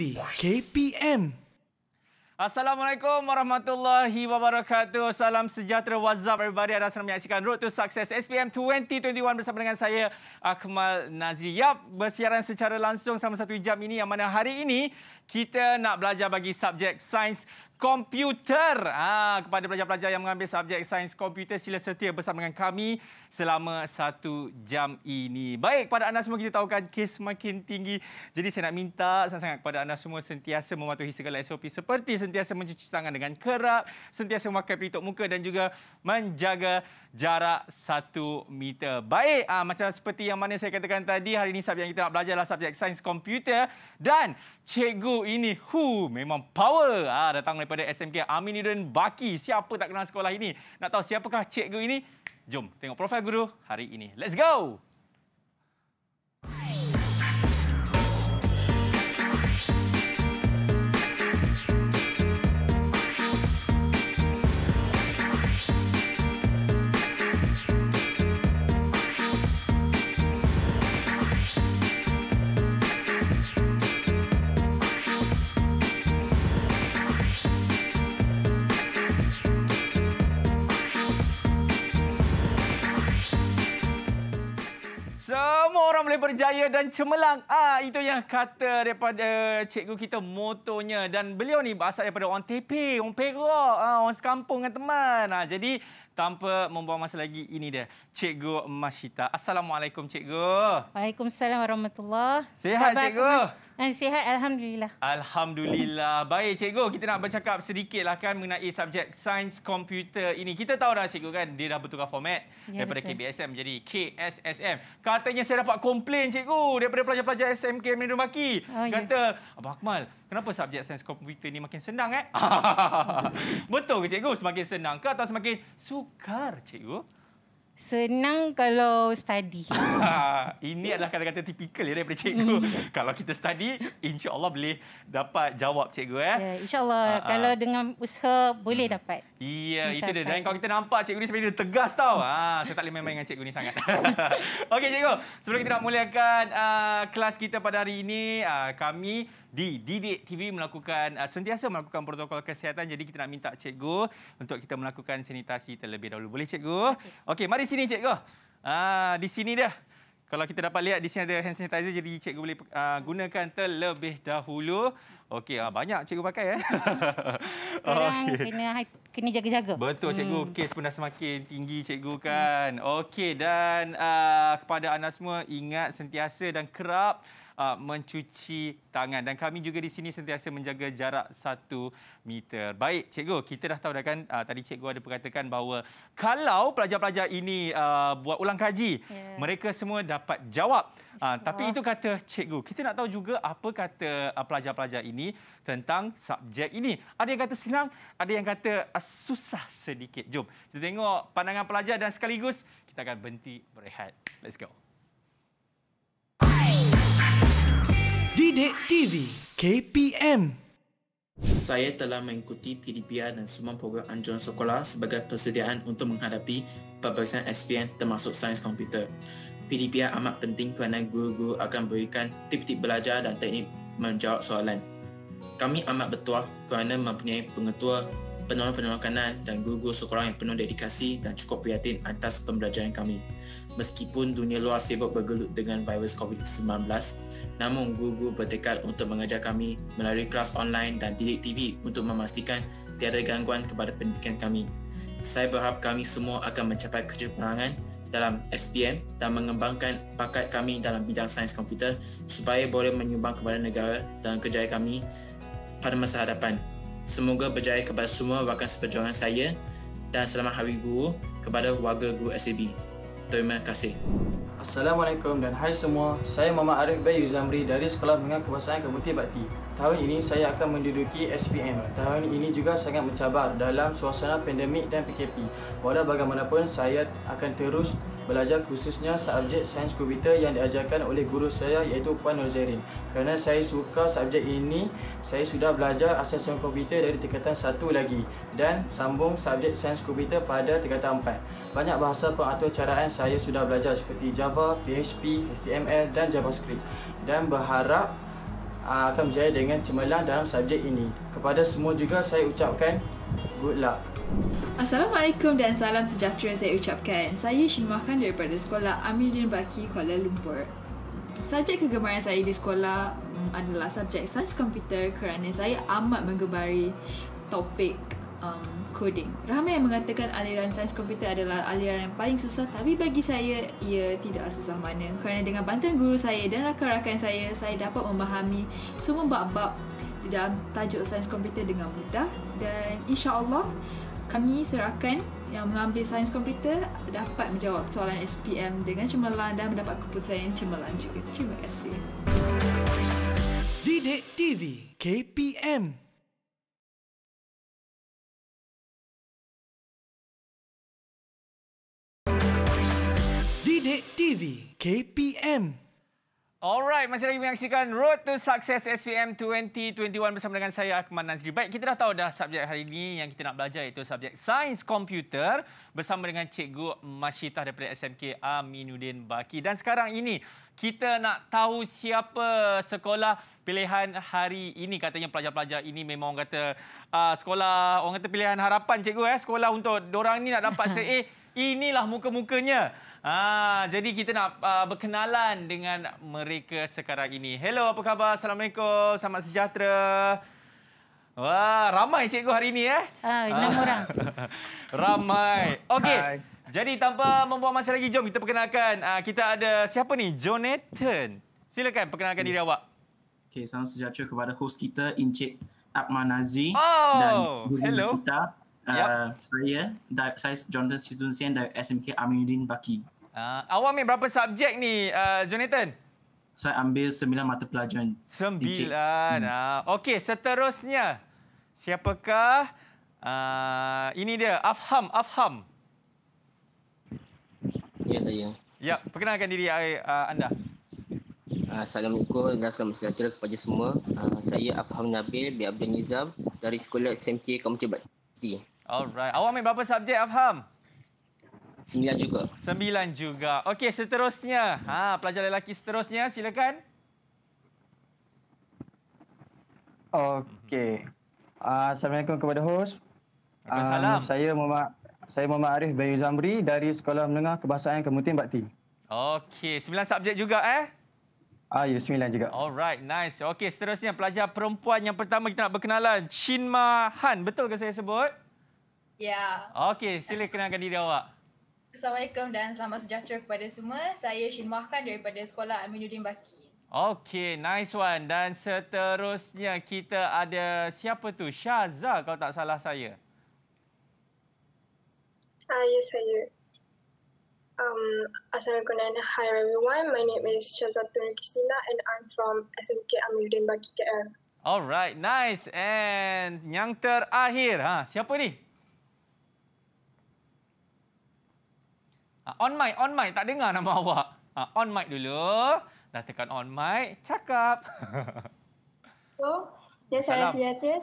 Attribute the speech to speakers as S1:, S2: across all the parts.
S1: di KPM. Assalamualaikum warahmatullahi wabarakatuh. Salam sejahtera WhatsApp everybody. Anda sedang menyaksikan Road to Success SPM 2021 bersama dengan saya Akmal Nazri. Yap, bersiaran secara langsung selama satu jam ini yang mana hari ini kita nak belajar bagi subjek sains komputer. Ha, kepada pelajar-pelajar yang mengambil subjek sains komputer, sila setia bersama dengan kami selama satu jam ini. Baik, kepada anda semua kita tahukan kes semakin tinggi. Jadi saya nak minta sangat-sangat kepada anda semua sentiasa mematuhi segala SOP seperti sentiasa mencuci tangan dengan kerap, sentiasa memakai pelitup muka dan juga menjaga jarak satu meter. Baik, ha, macam seperti yang mana saya katakan tadi, hari ini subjek yang kita nak belajar adalah subjek sains komputer dan cikgu ini hu memang power. Ha, datang oleh daripada SMK Aminuddin Baki. Siapa tak kenal sekolah ini? Nak tahu siapakah cikgu ini? Jom tengok profil guru hari ini. Let's go! orang boleh berjaya dan cemerlang. Ah itu yang kata daripada cikgu kita motonya dan beliau ni asal daripada orang Tepe, orang Perak, ah, orang sekampung dengan teman. Ah jadi tanpa membuang masa lagi ini dia Cikgu Masyita. Assalamualaikum Cikgu.
S2: Waalaikumsalam warahmatullahi. Sehat Cikgu. Ah, sihat alhamdulillah.
S1: Alhamdulillah. Baik Cikgu, kita nak bercakap sedikitlah kan mengenai subjek sains komputer ini. Kita tahu dah Cikgu kan dia dah bertukar format ya, daripada betul. KBSM menjadi KSSM. Katanya saya dapat komplain Cikgu daripada pelajar-pelajar SMK Menidu Maki. Oh, ya. Kata ya. Abang Akmal, kenapa subjek sains komputer ni makin senang eh? Betul ke cikgu semakin senang ke atau semakin sukar cikgu?
S2: Senang kalau study.
S1: Ini adalah kata-kata tipikal ya daripada cikgu. kalau kita study, insya-Allah boleh dapat jawab cikgu eh. Ya, yeah,
S2: insya-Allah ah, ah. kalau dengan usaha boleh hmm. dapat.
S1: Iya, itu dia. Dan kalau kita nampak cikgu ni sebenarnya dia tegas tau. ha, saya tak boleh main-main dengan cikgu ni sangat. Okey cikgu, sebelum kita nak mulakan uh, kelas kita pada hari ini, uh, kami di Didik TV melakukan uh, sentiasa melakukan protokol kesihatan. Jadi kita nak minta cikgu untuk kita melakukan sanitasi terlebih dahulu. Boleh cikgu? Okey, okay, mari sini cikgu. Uh, di sini dah. Kalau kita dapat lihat di sini ada hand sanitizer jadi cikgu boleh uh, gunakan terlebih dahulu. Okey, uh, banyak cikgu pakai eh. Sekarang okay. kena
S2: kena jaga-jaga. Betul cikgu, hmm.
S1: kes pun dah semakin tinggi cikgu kan. Okey dan uh, kepada anda semua ingat sentiasa dan kerap uh, mencuci tangan dan kami juga di sini sentiasa menjaga jarak satu meter. Baik, cikgu, kita dah tahu dah kan uh, tadi cikgu ada perkatakan bahawa kalau pelajar-pelajar ini uh, buat ulang kaji, yeah. mereka semua dapat jawab. Uh, tapi itu kata cikgu. Kita nak tahu juga apa kata uh, pelajar-pelajar ini tentang subjek ini. Ada yang kata senang, ada yang kata uh, susah sedikit. Jom, kita tengok pandangan pelajar dan sekaligus kita akan berhenti berehat. Let's go. Didik TV KPM
S3: Saya telah mengikuti PDPA dan semua program anjuran sekolah sebagai persediaan untuk menghadapi peperiksaan SPM termasuk sains komputer. PDPA amat penting kerana guru-guru akan berikan tip-tip belajar dan teknik menjawab soalan. Kami amat bertuah kerana mempunyai pengetua penuh-penuh makanan dan guru-guru sekolah yang penuh dedikasi dan cukup prihatin atas pembelajaran kami. Meskipun dunia luar sibuk bergelut dengan virus COVID-19, namun guru-guru bertekad untuk mengajar kami melalui kelas online dan didik TV untuk memastikan tiada gangguan kepada pendidikan kami. Saya berharap kami semua akan mencapai kecemerlangan dalam SPM dan mengembangkan bakat kami dalam bidang sains komputer supaya boleh menyumbang kepada negara dan kerjaya kami pada masa hadapan. Semoga berjaya kepada semua rakan seperjuangan saya
S4: dan selamat hari guru kepada warga guru SAB. Terima kasih. Assalamualaikum dan hai semua. Saya Muhammad Arif Bayu Zamri dari Sekolah Menengah Kebangsaan Kebukti Bakti. Tahun ini saya akan menduduki SPM. Tahun ini juga sangat mencabar dalam suasana pandemik dan PKP. Walau bagaimanapun saya akan terus belajar khususnya subjek sains komputer yang diajarkan oleh guru saya iaitu Puan Nurzairin. Kerana saya suka subjek ini, saya sudah belajar asas sains komputer dari tingkatan 1 lagi dan sambung subjek sains komputer pada tingkatan 4. Banyak bahasa pengaturcaraan saya sudah belajar seperti Java, PHP, HTML dan JavaScript dan berharap ah, akan berjaya dengan cemerlang dalam subjek ini. Kepada semua juga saya ucapkan Good luck. Assalamualaikum dan salam sejahtera saya ucapkan. Saya Shinwakan daripada sekolah Amiruddin Baki, Kuala Lumpur. Subjek kegemaran saya di sekolah um, adalah subjek sains komputer kerana saya amat menggemari topik um, coding. Ramai yang mengatakan aliran sains komputer adalah aliran yang paling susah tapi bagi saya ia tidak susah mana kerana dengan bantuan guru saya dan rakan-rakan saya saya dapat memahami semua bab-bab dalam tajuk sains komputer dengan mudah dan insya-Allah kami serahkan yang mengambil sains komputer dapat menjawab soalan SPM dengan cemerlang dan mendapat
S2: keputusan yang cemerlang juga. Terima kasih.
S4: Dede TV
S2: KPM Dede TV
S1: KPM Alright, masih lagi menyaksikan Road to Success SPM 2021 bersama dengan saya Akman Nazri. Baik, kita dah tahu dah subjek hari ini yang kita nak belajar iaitu subjek Sains Komputer bersama dengan Cikgu Masyidah daripada SMK Aminuddin Baki. Dan sekarang ini, kita nak tahu siapa sekolah pilihan hari ini. Katanya pelajar-pelajar ini memang orang kata uh, sekolah, orang kata pilihan harapan Cikgu. Eh? Sekolah untuk orang ni nak dapat se-A, eh, inilah muka-mukanya. Ah, jadi kita nak uh, berkenalan dengan mereka sekarang ini. Hello, apa khabar? Assalamualaikum. Selamat sejahtera. Wah, ramai cikgu hari ini eh? Ah, enam orang.
S4: ramai. Okey.
S1: Jadi tanpa membuang masa lagi, jom kita perkenalkan. Uh, kita ada siapa ni? Jonathan. Silakan perkenalkan diri awak.
S3: Okey, salam sejahtera kepada host kita Encik Akmal Nazri oh, dan guru hello. kita yep. Uh, saya di, saya Jonathan Situnsian dari SMK Aminuddin Baki. Uh, awak ambil berapa subjek ni,
S1: uh, Jonathan?
S3: Saya ambil sembilan mata pelajaran. Sembilan. Hmm.
S1: Uh, Okey, seterusnya. Siapakah? Uh, ini dia, Afham. Afham. Ya, saya. Ya, perkenalkan diri uh, anda.
S2: Assalamualaikum dan salam sejahtera kepada semua. saya
S3: Afham Nabil bin Abdul Nizam dari Sekolah SMK Kampung Cibat.
S1: Alright. Awak ambil berapa subjek, Afham? Sembilan juga. Sembilan juga. Okey, seterusnya. Ha, pelajar lelaki seterusnya, silakan.
S4: Okey. Uh, Assalamualaikum kepada host. Assalamualaikum. Um, ah, saya Mama, saya Mama Arif Bayu Zamri dari Sekolah Menengah Kebahasaan Kemutin Bakti.
S1: Okey, sembilan subjek juga eh?
S4: Ah, ya, sembilan juga.
S1: Alright, nice. Okey, seterusnya pelajar perempuan yang pertama kita nak berkenalan, Chinma Han. Betul ke saya sebut? Ya. Okey, sila kenalkan diri awak.
S4: Assalamualaikum dan selamat sejahtera kepada semua. Saya Shin Mahkan daripada Sekolah Aminuddin Baki.
S1: Okey, nice one. Dan seterusnya kita ada siapa tu? Syaza kalau tak salah saya.
S4: Ah, yes, saya. Um, Assalamualaikum dan hi everyone. My name is Syaza Tun Kristina and I'm from SMK Aminuddin Baki KL.
S1: Alright, nice. And yang terakhir, ha, siapa ni? Ah, on mic, on mic. Tak dengar nama awak. Ah, on mic dulu. Dah tekan on mic.
S4: Cakap. Hello. Ya, saya sejahtera.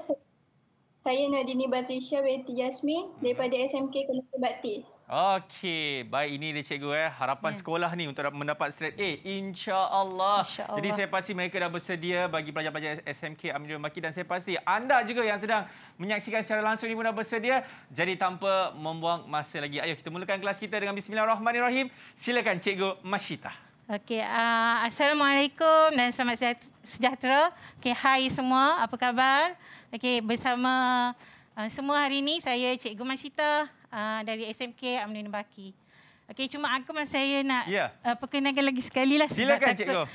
S4: Saya Nadini Batrisha binti Jasmine mhm. daripada SMK
S2: Kelantan Batik.
S1: Okey, baik ini dia cikgu eh. Harapan yeah. sekolah ni untuk mendapat straight A. Insya-Allah.
S2: Insya Jadi saya
S1: pasti mereka dah bersedia bagi pelajar-pelajar SMK Amirul Maki dan saya pasti anda juga yang sedang menyaksikan secara langsung ini pun dah bersedia. Jadi tanpa membuang masa lagi, ayo kita mulakan kelas kita dengan bismillahirrahmanirrahim. Silakan cikgu Masyita.
S2: Okey, uh, assalamualaikum dan selamat sejahtera. Okey, hai semua, apa khabar? Okey, bersama uh, semua hari ini saya Cikgu Masyita. Ah, dari SMK Amnu Nubaki. Okey, cuma aku dan saya nak yeah. uh, perkenalkan lagi sekali lah. Silakan Cik Goh.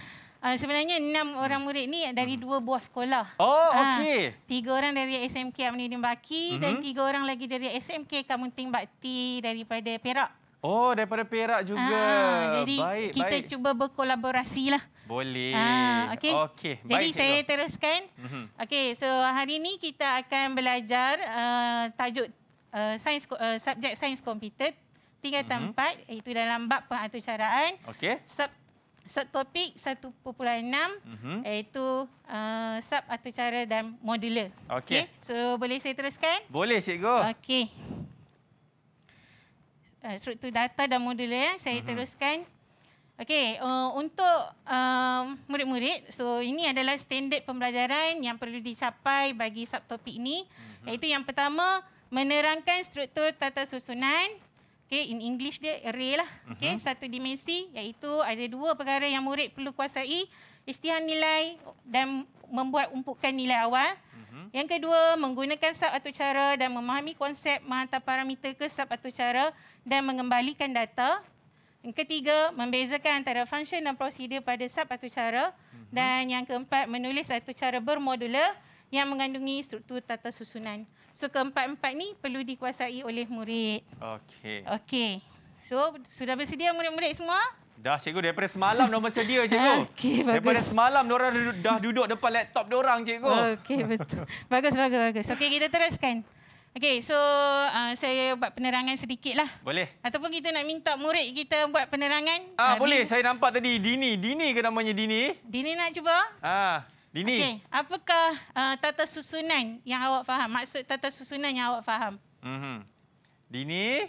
S2: Uh, sebenarnya enam orang murid ni dari hmm. dua buah sekolah. Oh, ah, okey. tiga orang dari SMK Amni Dimbaki mm -hmm. dan tiga orang lagi dari SMK Kamunting Bakti daripada Perak.
S1: Oh, daripada Perak juga. Uh, jadi baik, kita baik.
S2: cuba berkolaborasi lah.
S1: Boleh. Uh, okey. Okay. Jadi Cikgu. saya teruskan. Mm -hmm.
S2: Okey, so hari ni kita akan belajar uh, tajuk Eh, sains uh, subjek sains komputer tingkatan mm-hmm. iaitu dalam bab pengaturcaraan. Okay. Sub topik 1.6 mm-hmm. iaitu uh, eh, sub aturcara dan modular. Okey. Okay. So boleh saya teruskan?
S1: Boleh cikgu.
S2: Okey. Uh, struktur data dan modular ya. saya mm-hmm. teruskan. Okay. uh, untuk uh, murid-murid, so ini adalah standard pembelajaran yang perlu dicapai bagi sub topik ini. Mm-hmm. Iaitu yang pertama, menerangkan struktur tata susunan okay, in English dia array lah okay, uh-huh. satu dimensi iaitu ada dua perkara yang murid perlu kuasai istihan nilai dan membuat umpukan nilai awal uh-huh. yang kedua menggunakan sub atau cara dan memahami konsep mata parameter ke sub atau cara dan mengembalikan data yang ketiga membezakan antara fungsi dan prosedur pada sub atau cara uh-huh. dan yang keempat menulis satu cara bermodular yang mengandungi struktur tata susunan. So keempat-empat ni perlu dikuasai oleh murid. Okey. Okey. So sudah bersedia murid-murid semua?
S1: Dah cikgu daripada semalam nombor bersedia, cikgu. Okey bagus. Daripada semalam orang dah duduk depan laptop dia orang cikgu. Okey betul.
S2: bagus bagus bagus. Okey kita teruskan. Okey so uh, saya buat penerangan sedikitlah. Boleh. Ataupun kita nak minta murid kita buat penerangan. Ah uh, boleh. Saya
S1: nampak tadi Dini. Dini ke namanya Dini?
S2: Dini nak cuba?
S1: Ah. Dini. Okay.
S2: Apakah uh, tata susunan yang awak faham? Maksud tata susunan yang awak faham?
S1: Mm-hmm. Dini.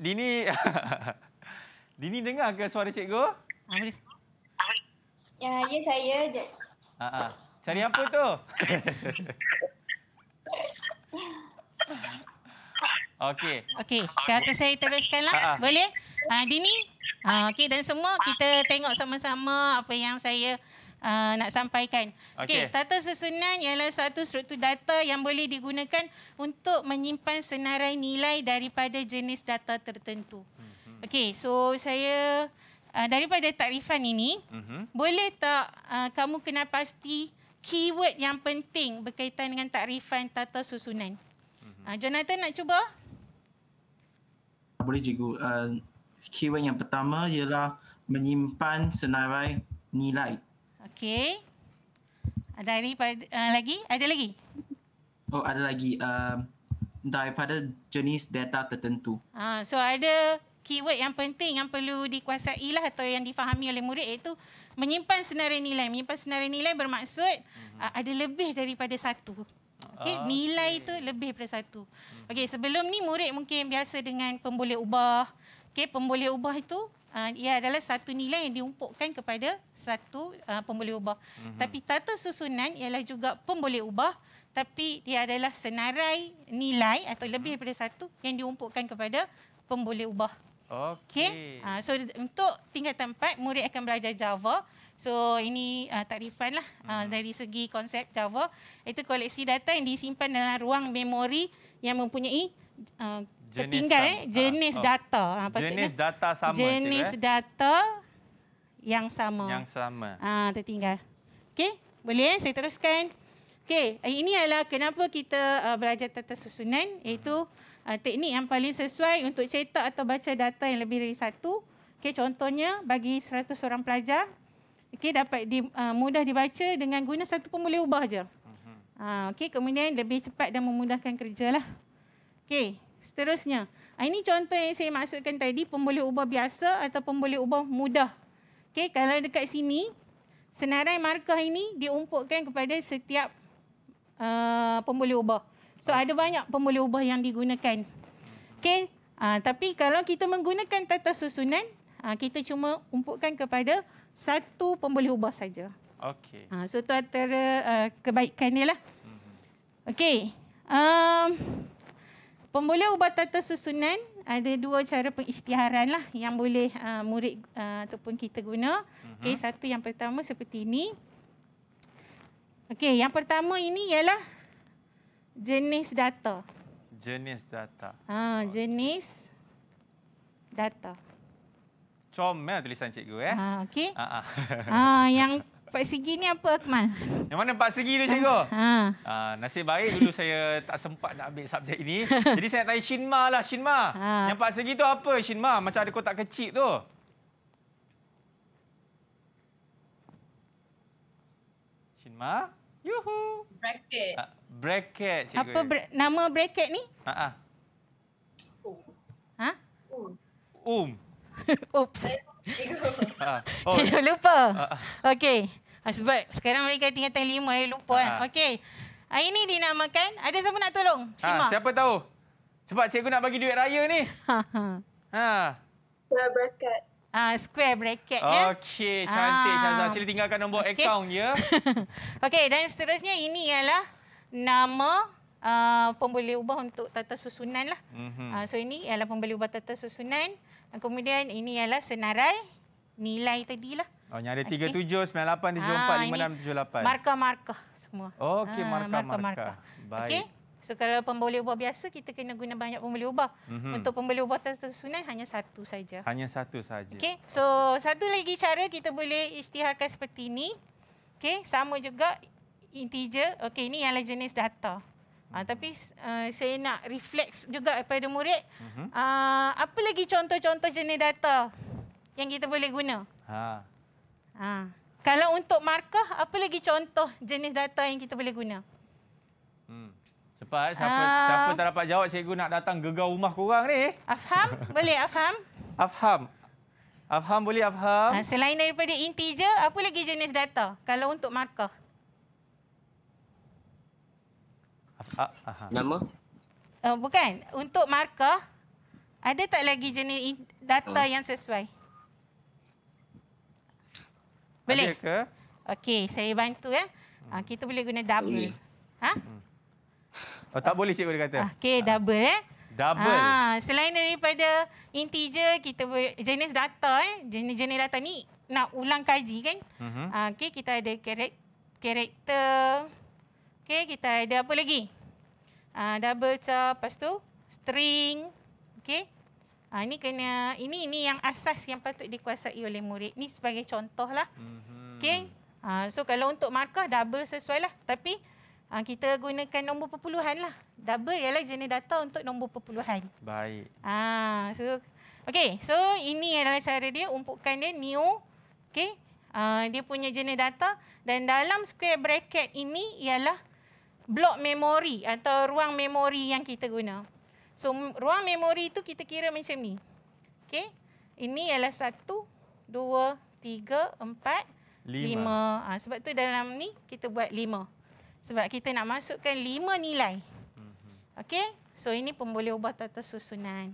S1: Dini. Dini dengar ke suara cikgu?
S2: Ah, ya, ya saya.
S1: Ha ah. Cari apa tu? Okey.
S2: Okey, kata saya teruskanlah. Ha-ha. Ah. Boleh? Ha, Dini. Ha, Okey, dan semua kita tengok sama-sama apa yang saya uh, nak sampaikan. Okey, okay, tata susunan ialah satu struktur data yang boleh digunakan untuk menyimpan senarai nilai daripada jenis data tertentu. Mm-hmm. Okey, so saya uh, daripada takrifan ini, mm-hmm. boleh tak uh, kamu kena pasti keyword yang penting berkaitan dengan takrifan tata susunan? Mm-hmm. Uh, Jonathan nak cuba?
S3: Boleh cikgu. Uh, keyword yang pertama ialah menyimpan senarai nilai
S2: Okey. Daripada uh, lagi? Ada lagi?
S3: Oh, ada lagi. Uh, daripada jenis data tertentu.
S2: Ah, uh, so ada keyword yang penting yang perlu dikuasai lah atau yang difahami oleh murid iaitu menyimpan senarai nilai. Menyimpan senarai nilai bermaksud uh, ada lebih daripada satu. okay. Ah, nilai itu lebih daripada satu. Mhm. Okay, sebelum ni murid mungkin biasa dengan pemboleh ubah. Okay, pemboleh ubah itu Ah, ia adalah satu nilai yang diumpukkan kepada satu uh, ah, pemboleh ubah. Mm-hmm. Tapi tata susunan ialah juga pemboleh ubah tapi dia adalah senarai nilai atau lebih mhm. daripada satu yang diumpukkan kepada pemboleh ubah. Okey. Okay? Ah, so untuk tingkatan 4 murid akan belajar Java. So ini uh, takrifan lah uh, hmm. dari segi konsep Java. Itu koleksi data yang disimpan dalam ruang memori yang mempunyai uh, jenis eh ah, jenis uh, data ha, jenis
S1: data sama jenis cik, eh?
S2: data yang sama yang sama ha, tertinggal okey boleh eh? saya teruskan okey eh, ini adalah kenapa kita uh, belajar tata susunan iaitu uh, teknik yang paling sesuai untuk cetak atau baca data yang lebih dari satu okey contohnya bagi 100 orang pelajar okey dapat di, uh, mudah dibaca dengan guna satu pun boleh ubah je Ha, mhm. okay. Kemudian lebih cepat dan memudahkan kerja. lah. Okay. Seterusnya, ah, ini contoh yang saya maksudkan tadi, pemboleh ubah biasa atau pemboleh ubah mudah. Okay, kalau dekat sini, senarai markah ini diumpukkan kepada setiap uh, ah, pemboleh ubah. So ada banyak pemboleh ubah yang digunakan. Okay, uh, ah, tapi kalau kita menggunakan tata susunan, uh, kita cuma umpukkan kepada satu pemboleh ubah saja. Okay. Uh, so itu antara uh, kebaikan dia lah. Mhm. Okay. Um, Pemboleh ubat tata susunan ada dua cara pengisytiharan lah yang boleh uh, murid uh, ataupun kita guna. Uh-huh. Okey, satu yang pertama seperti ini. Okey, yang pertama ini ialah jenis data.
S1: Jenis data.
S2: Ha, jenis data.
S1: Comel tulisan cikgu eh. Ha, okey. Ah ha. ha,
S2: yang Pak segi ni apa Akmal?
S1: Yang mana empat segi tu cikgu? Ha. Uh, nasib baik dulu saya tak sempat nak ambil subjek ini. Jadi saya nak tanya Shinma lah. Shinma. Ha. Yang empat segi tu apa Shinma? Macam ada kotak kecil tu. Shinma.
S2: Yuhu. Bracket. Ha,
S1: bracket cikgu. Apa bra
S2: nama bracket ni? Ha. Uh -uh. Ha? Um. Ha? um. um. Oops. Cikgu. Cikgu lupa. Uh Okey. Ah, sebab sekarang mereka tinggal tang lima, saya eh, lupa. Ha. Okey. Hari ah, ini dinamakan, ada siapa nak tolong? Ha, siapa
S1: tahu? Sebab cikgu
S2: nak bagi duit raya ni. Ha. Square bracket. Ha, square bracket ya.
S1: cantik ha. Syazah. Sila tinggalkan nombor okay. akaun ya.
S2: Okey, dan seterusnya ini ialah nama uh, pembeli ubah untuk tata susunan. Lah. Mm -hmm. uh, so ini ialah pembeli ubah tata susunan. Kemudian ini ialah senarai nilai tadi. Lah.
S1: Oh, yang ada 37, okay. 98, 74, 56, 78.
S2: Markah-markah semua. Okey, ah, markah-markah. Baik. Okay. So kalau pembeli ubah biasa, kita kena guna banyak pembeli ubah. Mm-hmm. Untuk pembeli ubah tersusunan, hanya satu saja.
S1: Hanya satu saja. Okay.
S2: So okay. satu lagi cara kita boleh istiharkan seperti ini. Okay. Sama juga integer. Okay, ini yang jenis data. Uh, tapi uh, saya nak refleks juga kepada murid. Mm-hmm. Uh, apa lagi contoh-contoh jenis data yang kita boleh guna? Ha. Ha. Kalau untuk markah, apa lagi contoh jenis data yang kita boleh guna?
S1: Hmm. Cepat. Eh. Siapa, uh, siapa tak dapat jawab, cikgu nak datang gegar rumah korang ni.
S2: Afham? Boleh Afham?
S1: Afham. Afham boleh Afham?
S2: Ha, selain daripada integer, apa lagi jenis data kalau untuk markah? Nama? Uh, bukan. Untuk markah, ada tak lagi jenis data yang sesuai? Boleh? Ada ke? Okey, saya bantu ya. Ha, kita boleh guna double. Ha? Hmm.
S1: Oh, tak boleh cikgu dia kata.
S2: Okey, double ya.
S1: Double. Ha,
S2: selain daripada integer, kita jenis data eh. Jenis-jenis data ni nak ulang kaji kan? Uh mhm. ah, -huh. Okey, kita ada karakter. Okey, kita ada apa lagi? Uh, double char, lepas tu string. Okey. Ha, ini kena ini ini yang asas yang patut dikuasai oleh murid. Ini sebagai contohlah. Mm-hmm. Okey. Ha, so kalau untuk markah double sesuai lah. Tapi ha, kita gunakan nombor perpuluhan lah. Double ialah jenis data untuk nombor perpuluhan. Baik. Ah, ha, so okay, So ini adalah cara dia umpukan dia new. okay? Ha, dia punya jenis data dan dalam square bracket ini ialah blok memori atau ruang memori yang kita guna. So ruang memori itu kita kira macam ni. Okey. Ini ialah 1 2 3 4 lima. Ah sebab tu dalam ni kita buat lima. Sebab kita nak masukkan lima nilai. Mhm. Okey. So ini pemboleh ubah tata susunan.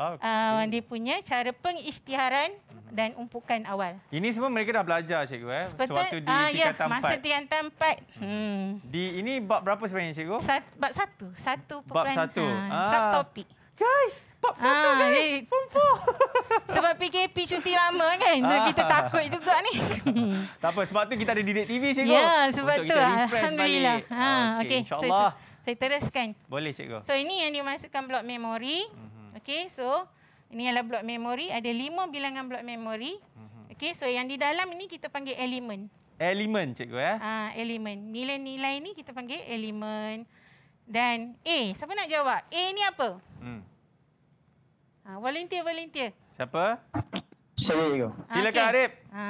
S2: Ah, ah, okay. uh, dia punya cara pengisytiharan mhm. dan umpukan awal.
S1: Ini semua mereka dah belajar cikgu eh. Sewaktu so, di uh, ah, tingkatan ya, masa 4. Masa
S2: tingkatan 4. Mhm. Hmm. Di ini bab berapa sebenarnya cikgu? Sat, bab satu 1 Bab satu, Uh, ah. Subtopik. Guys, bab 1 ah, guys. Eh. Form 4. sebab PKP cuti lama kan. Ah. Kita takut juga ni.
S1: tak apa, sebab tu kita ada Didik TV ya, cikgu. Ya, sebab Untuk tu. Alhamdulillah. Balik. Ha, okey. Okay. InsyaAllah. So,
S2: saya teruskan.
S1: Boleh cikgu. So
S2: ini yang dimasukkan blok memori. Mm -hmm. Okey, so ini adalah blok memori. Ada lima bilangan blok memori. Mhm. Okey, so yang di dalam ini kita panggil elemen.
S1: Elemen, cikgu ya? Ha,
S2: ah, elemen. Nilai-nilai ini kita panggil elemen. Dan A, siapa nak jawab? A ini apa? Hmm. Ha, volunteer, volunteer.
S4: Siapa? Saya, cikgu.
S1: Silakan, okay.
S2: Arif. Ha.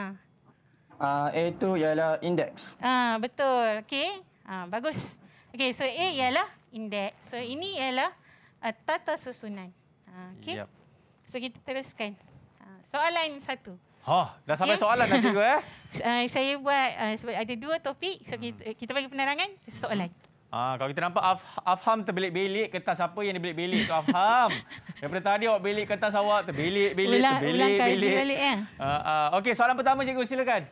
S4: A itu ialah indeks.
S2: Ha, betul, okey. Ha, bagus. Okey, so A ialah indeks. So ini ialah uh, tata susunan. Okay. Yep. So kita teruskan. Ah, soalan satu.
S1: Ha, oh, dah sampai okay. Ya. soalan dah cikgu eh.
S2: uh, saya buat uh, sebab ada dua topik. So kita, hmm. kita bagi penerangan soalan.
S1: Ah, uh, kalau kita nampak af, Afham terbelik-belik kertas siapa yang dibelik-belik tu Afham. Daripada tadi awak belik kertas awak terbelik, belik, ulang, terbelik, ulang belik. Balik, ya? uh, uh, okay,
S2: soalan pertama cikgu silakan.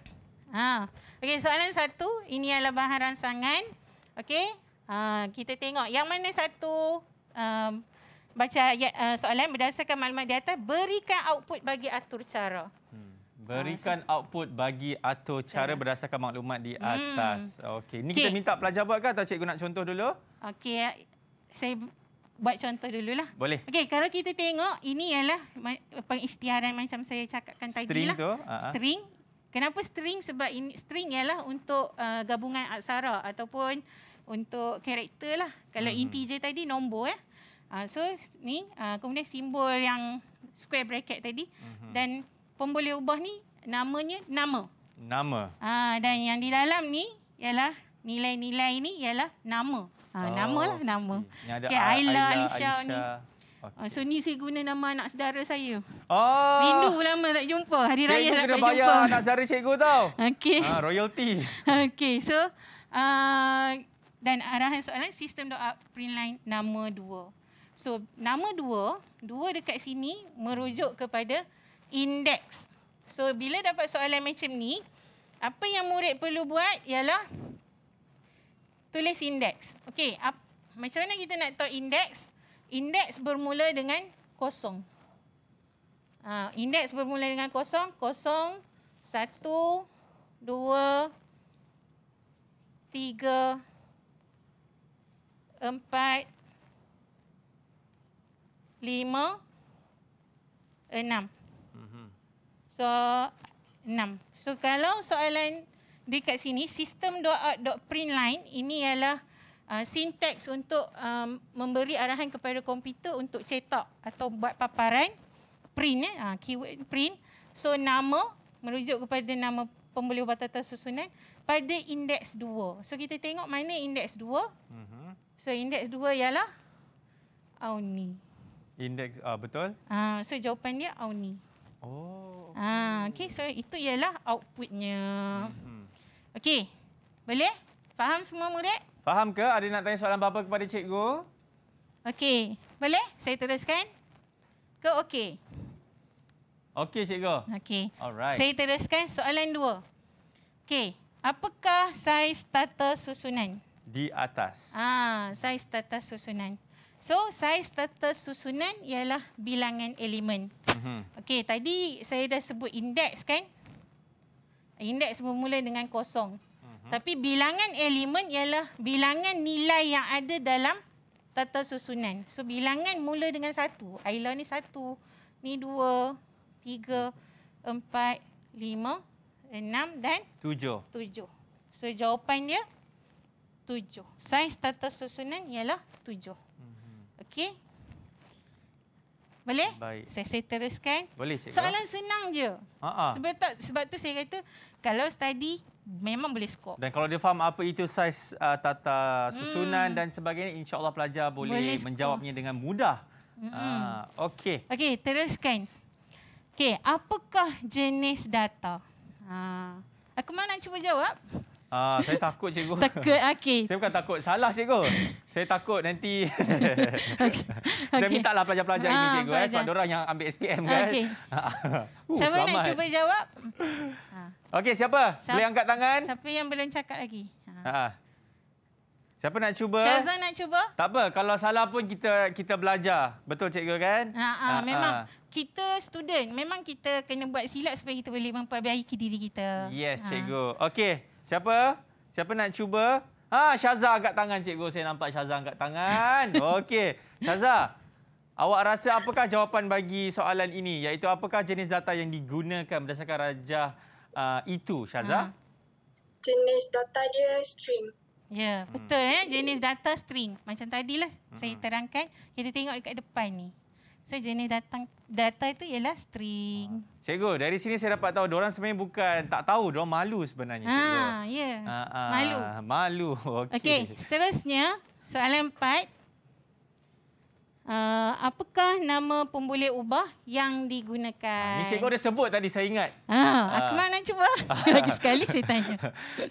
S2: Ha. Uh, okay, soalan satu. Ini adalah bahan rangsangan. Okey. Uh, kita tengok yang mana satu uh, baca ayat uh, soalan berdasarkan maklumat di atas berikan output bagi atur cara. Hmm.
S1: Berikan uh, so, output bagi atur cara, cara berdasarkan maklumat di hmm. atas. Hmm. Okey. Ni okay. kita minta pelajar buat ke atau cikgu nak contoh dulu?
S2: Okey. Ya. Saya buat contoh dululah. Boleh. Okey, kalau kita tengok ini ialah pengisytiharan macam saya cakapkan tadi lah. String tu. Ah, ah. String. Kenapa string? Sebab ini string ialah untuk uh, gabungan aksara ataupun untuk karakter lah. Kalau hmm. integer tadi nombor eh. Ya. Uh, so ni uh, kemudian simbol yang square bracket tadi mm-hmm. dan pemboleh ubah ni namanya nama. Nama. Uh, dan yang di dalam ni ialah nilai-nilai ni ialah nama. Ha, oh, nama lah nama. Okay. Yang ada Aila, Aila, Aisyah, Aisyah. ni. Okay. Uh, so ni saya guna nama anak saudara saya.
S1: Oh. Rindu
S2: lama tak jumpa. Hari okay, raya tak, jumpa. jumpa. Kena bayar anak
S1: saudara cikgu tau. Okey. Ha, royalty.
S2: Okey. So uh, dan arahan soalan sistem doa print line nama dua. So nama dua, dua dekat sini merujuk kepada indeks. So bila dapat soalan macam ni, apa yang murid perlu buat ialah tulis indeks. Okey, ap- macam mana kita nak tahu indeks? Indeks bermula dengan kosong. Ha, indeks bermula dengan kosong. Kosong, satu, dua, tiga, empat, lima, enam. So, enam. So, kalau soalan dekat sini, sistem .print line ini ialah Uh, sintaks untuk um, memberi arahan kepada komputer untuk cetak atau buat paparan print eh uh, keyword print so nama merujuk kepada nama pembuluh batatan susunan pada indeks 2 so kita tengok mana indeks 2 uh-huh. Mhm. so indeks 2 ialah auni oh,
S1: Indeks uh, ah, betul.
S2: Uh, so jawapan dia Auni. Oh. Okay. Uh, okay, so itu ialah outputnya. Mm-hmm. Okay, boleh? Faham semua murid?
S1: Faham ke? Ada nak tanya soalan apa-apa kepada cikgu?
S2: Okey, boleh? Saya teruskan? Ke okey?
S1: Okey, cikgu. Okey. Alright. Saya
S2: teruskan soalan dua. Okey, apakah saiz tata susunan?
S1: Di atas.
S2: Ah, saiz tata susunan. So saiz tata susunan ialah bilangan elemen. Mm-hmm. Okey, tadi saya dah sebut indeks kan? Indeks bermula dengan kosong. Mm-hmm. Tapi bilangan elemen ialah bilangan nilai yang ada dalam tata susunan. So bilangan mula dengan satu. Aila ni satu, ni dua, tiga, empat, lima, enam dan tujuh. Tujuh. So jawapan dia tujuh. Saiz tata susunan ialah tujuh. Okey. Boleh? Baik. Saya, saya teruskan. Boleh, cikgu. Soalan senang je. Ha sebab, tak, sebab tu saya kata kalau study memang boleh skop.
S1: Dan kalau dia faham apa itu saiz uh, tata susunan hmm. dan sebagainya, insya-Allah pelajar boleh, boleh menjawabnya dengan mudah.
S2: Hmm. Uh, okey. Okey, teruskan. Okey, apakah jenis data? Ha. Uh, aku mana nak cuba jawab?
S1: Ah, saya takut cikgu. Takut, okey. Saya bukan takut salah cikgu. Saya takut nanti. okay. Okay. Saya minta lah pelajar-pelajar ah, ini cikgu. Pelajar. Eh, sebab orang yang ambil SPM kan. Okay. uh, siapa selamat. nak cuba
S2: jawab? Ah.
S1: Okey, siapa? siapa? Boleh angkat tangan.
S2: Siapa yang belum cakap lagi? Ha.
S1: Ah. Siapa nak cuba? Syazan nak cuba? Tak apa, kalau salah pun kita kita belajar. Betul cikgu kan? Ha, ah ha, memang ha.
S2: kita student, memang kita kena buat silap supaya kita boleh memperbaiki diri kita. Yes, ha. cikgu.
S1: Okey. Siapa? Siapa nak cuba? Ha, Syaza angkat tangan cikgu. Saya nampak Syaza angkat tangan. Okey. Syaza, awak rasa apakah jawapan bagi soalan ini? Iaitu apakah jenis data yang digunakan berdasarkan raja uh, itu, Syaza? Ha. Hmm.
S2: Jenis data dia stream. Ya, betul. Hmm. Eh? Jenis data string. Macam tadilah hmm. saya terangkan. Kita tengok dekat depan ni. So jenis datang data itu ialah string. Ha.
S1: Cikgu, dari sini saya dapat tahu orang sebenarnya bukan tak tahu, dia malu sebenarnya. Ha, ya. Yeah. Ha, ah, ha, malu. Malu. Okey. Okey,
S2: seterusnya soalan empat. Uh, apakah nama pembulih ubah yang digunakan? Ini
S1: cikgu dah sebut tadi, saya ingat. Ah, aku mana
S2: cuba. Lagi sekali saya tanya.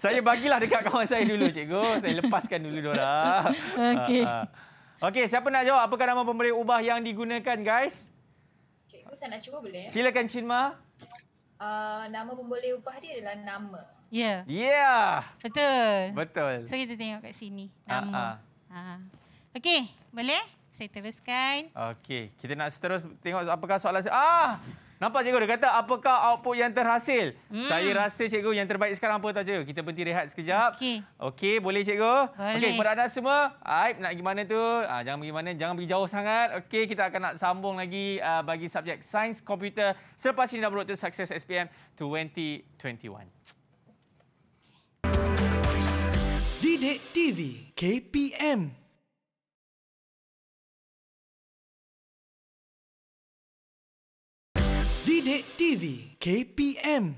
S1: saya bagilah dekat kawan saya dulu, cikgu. Saya lepaskan dulu mereka. Okey. Ah, ah. Okey, siapa nak jawab apakah nama pemberi ubah yang digunakan, guys?
S4: Cikgu, saya nak cuba boleh? Eh?
S1: Silakan, Cinma.
S4: Uh, nama
S2: pemberi ubah dia adalah nama.
S1: Ya. Yeah. yeah. Betul. Betul. So,
S2: kita tengok kat sini. Ah, nama. Uh, uh. uh. Okey, boleh? Saya teruskan.
S1: Okey, kita nak terus tengok apakah soalan saya. Ah! Nampak cikgu dia kata apakah output yang terhasil? Hmm. Saya rasa cikgu yang terbaik sekarang apa tak cikgu? Kita berhenti rehat sekejap. Okey. Okey, boleh cikgu? Okey, kepada anda semua, aib nak gimana tu? Ah, jangan pergi mana, jangan pergi jauh sangat. Okey, kita akan nak sambung lagi uh, bagi subjek Sains Komputer selepas ini download tu sukses SPM 2021. Didik TV
S2: KPM Bilik TV KPM.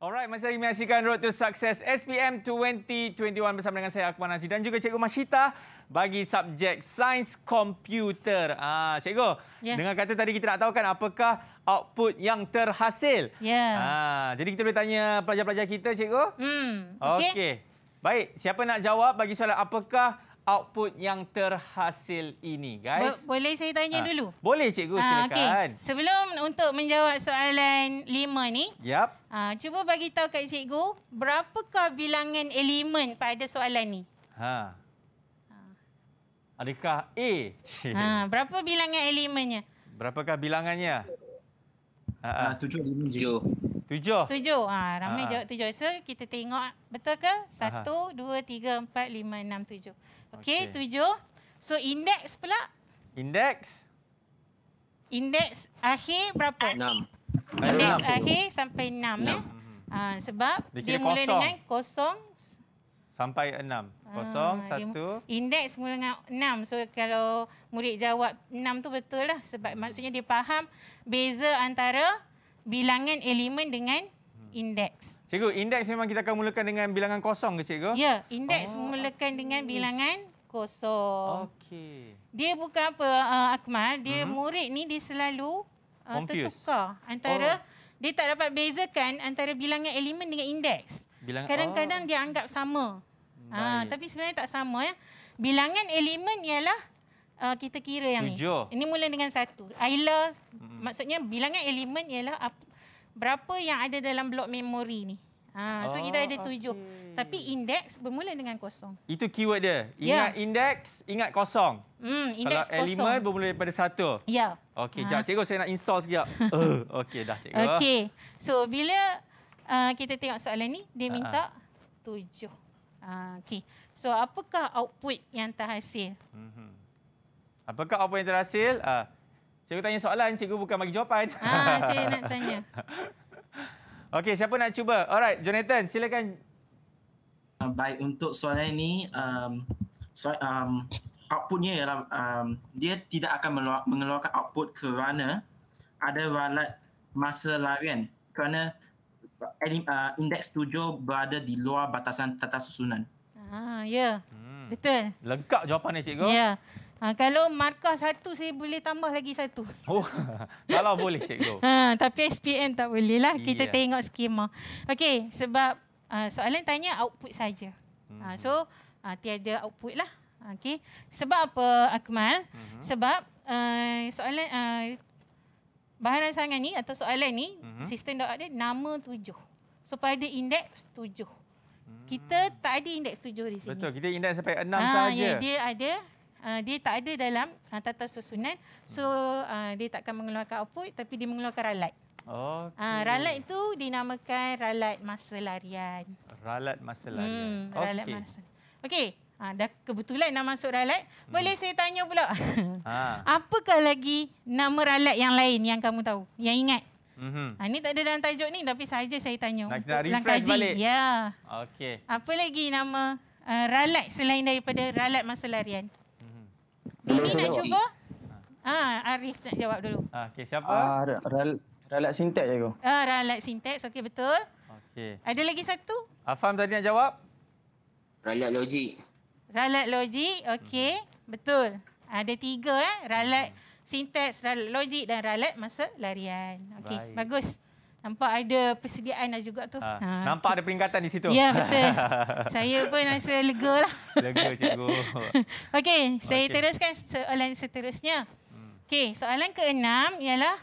S1: Alright, masih lagi menyaksikan Road to Success SPM 2021 bersama dengan saya Akmal Nasir dan juga Cikgu Mashita bagi subjek Sains Komputer. Ah, Cikgu, yeah. dengan kata tadi kita nak tahu kan apakah output yang terhasil. Yeah. Ah, jadi kita boleh tanya pelajar-pelajar kita, Cikgu.
S2: Hmm, okay. okay.
S1: Baik, siapa nak jawab bagi soalan apakah output yang terhasil ini guys. Bo
S2: boleh saya tanya ha. dulu?
S1: Boleh cikgu ha, silakan. Okay.
S2: Sebelum untuk menjawab soalan 5 ni. Yap. Ha, ah, cuba bagi tahu kat cikgu berapakah bilangan elemen pada soalan ni?
S1: Ha. Adakah A? Ha,
S2: berapa bilangan elemennya?
S1: Berapakah bilangannya? Ha, ha. tujuh elemen. Tujuh. Tujuh. Tujuh.
S2: Ha, ramai ha. Ah. jawab tujuh. So, kita tengok betul ke? Satu, Aha. dua, tiga, empat, lima, enam, tujuh. Okey, okay. tujuh. So, indeks pula?
S1: Indeks?
S2: Indeks akhir berapa? Enam. Indeks enam. akhir sampai enam. Ya? enam. Eh? Ha, sebab dia, dia mula kosong. dengan kosong.
S1: Sampai enam. Kosong, ha, satu.
S2: Indeks mula dengan enam. So, kalau murid jawab enam tu betul lah. Sebab maksudnya dia faham beza antara bilangan elemen dengan hmm. indeks.
S1: Cikgu, indeks memang kita akan mulakan dengan bilangan kosong ke cikgu?
S2: Ya, indeks oh. mulakan dengan bilangan kosong. Okey. Dia bukan apa uh, Akmal, dia uh-huh. murid ni dia selalu uh, tertukar antara oh. dia tak dapat bezakan antara bilangan elemen dengan indeks. Kadang-kadang oh. dia anggap sama. Ha, tapi sebenarnya tak sama ya. Bilangan elemen ialah uh, kita kira yang tujuh. ni. Ini mula dengan satu. Ayla, hmm. maksudnya bilangan elemen ialah apa, berapa yang ada dalam blok memori ni. Ha, so kita oh, ada tujuh. Okay. Tapi indeks bermula dengan kosong.
S1: Itu keyword dia. Ya. Ingat yeah. indeks, ingat kosong.
S2: Hmm, indeks kosong. elemen
S1: bermula daripada satu. Ya. Yeah. Okey, ha. Cikgu saya nak install sekejap. uh, Okey, dah cikgu. Okey.
S2: So bila uh, kita tengok soalan ni, dia minta uh -huh. tujuh. Uh, Okey. So apakah output yang terhasil? Uh
S1: mhm. -huh. Apakah apa yang terhasil? Uh, cikgu tanya soalan, cikgu bukan bagi jawapan. Ah, saya nak tanya. Okey, siapa nak cuba? Alright, Jonathan, silakan.
S3: Uh, baik, untuk soalan ini, um, so, um, outputnya ialah um, dia tidak akan mengeluarkan output kerana ada walat masa larian kerana uh, indeks tujuh berada di luar batasan tata susunan.
S2: Ah, ya. Yeah. Hmm. Betul.
S1: Lengkap jawapan ni, cikgu.
S3: Ya. Yeah.
S2: Ha, kalau markah satu, saya boleh tambah lagi satu.
S1: Oh, kalau boleh, Cikgu.
S2: Ha, tapi SPM tak boleh lah. Kita yeah. tengok skema. Okey, sebab uh, soalan tanya output saja. Ha, hmm. Ha, so, uh, tiada output lah. Okey. Sebab apa, Akmal? Hmm. Sebab uh, soalan... Uh, Bahan rangsangan ni atau soalan ni, uh-huh. sistem doa dia nama tujuh. So pada indeks tujuh. Hmm. Kita tak ada indeks tujuh di sini. Betul, kita
S1: indeks sampai enam ha, sahaja. Ya, dia
S2: ada Ah, dia tak ada dalam uh, tata susunan. So uh, dia takkan mengeluarkan output tapi dia mengeluarkan ralat.
S1: Okay. Uh, ralat
S2: itu dinamakan ralat masa larian.
S1: Ralat masa larian. Hmm, ralat okay. masa.
S2: Okey. Ha, dah kebetulan nak masuk ralat. Boleh hmm. saya tanya pula. Ha. Apakah lagi nama ralat yang lain yang kamu tahu? Yang ingat? Mm-hmm. Ha, ini tak ada dalam tajuk ni tapi saja saya tanya. Nak, nak refresh langkaji. balik. Ya. Okey. Apa lagi nama uh, ralat selain daripada ralat masa larian? Ini nak cuba? Ah, Arif nak jawab dulu.
S4: Ah, okay, siapa? Ah, Ral Ralat Sintek cikgu.
S2: Ah, Ralat Sintek. Okey, betul. Okey. Ada lagi satu?
S1: Afam tadi nak jawab? Ralat Logik.
S2: Ralat Logik. Okey, hmm. betul. Ada tiga eh. Ralat hmm. Sintek, Ralat Logik dan Ralat masa larian. Okey, Bagus. Nampak ada persediaan dah juga tu. Ha, ha. Nampak
S1: ada peringkatan di situ. Ya, betul.
S2: saya pun rasa lega lah.
S1: Lega, cikgu.
S2: Okey, saya okay. teruskan soalan seterusnya. Hmm. Okey, soalan keenam ialah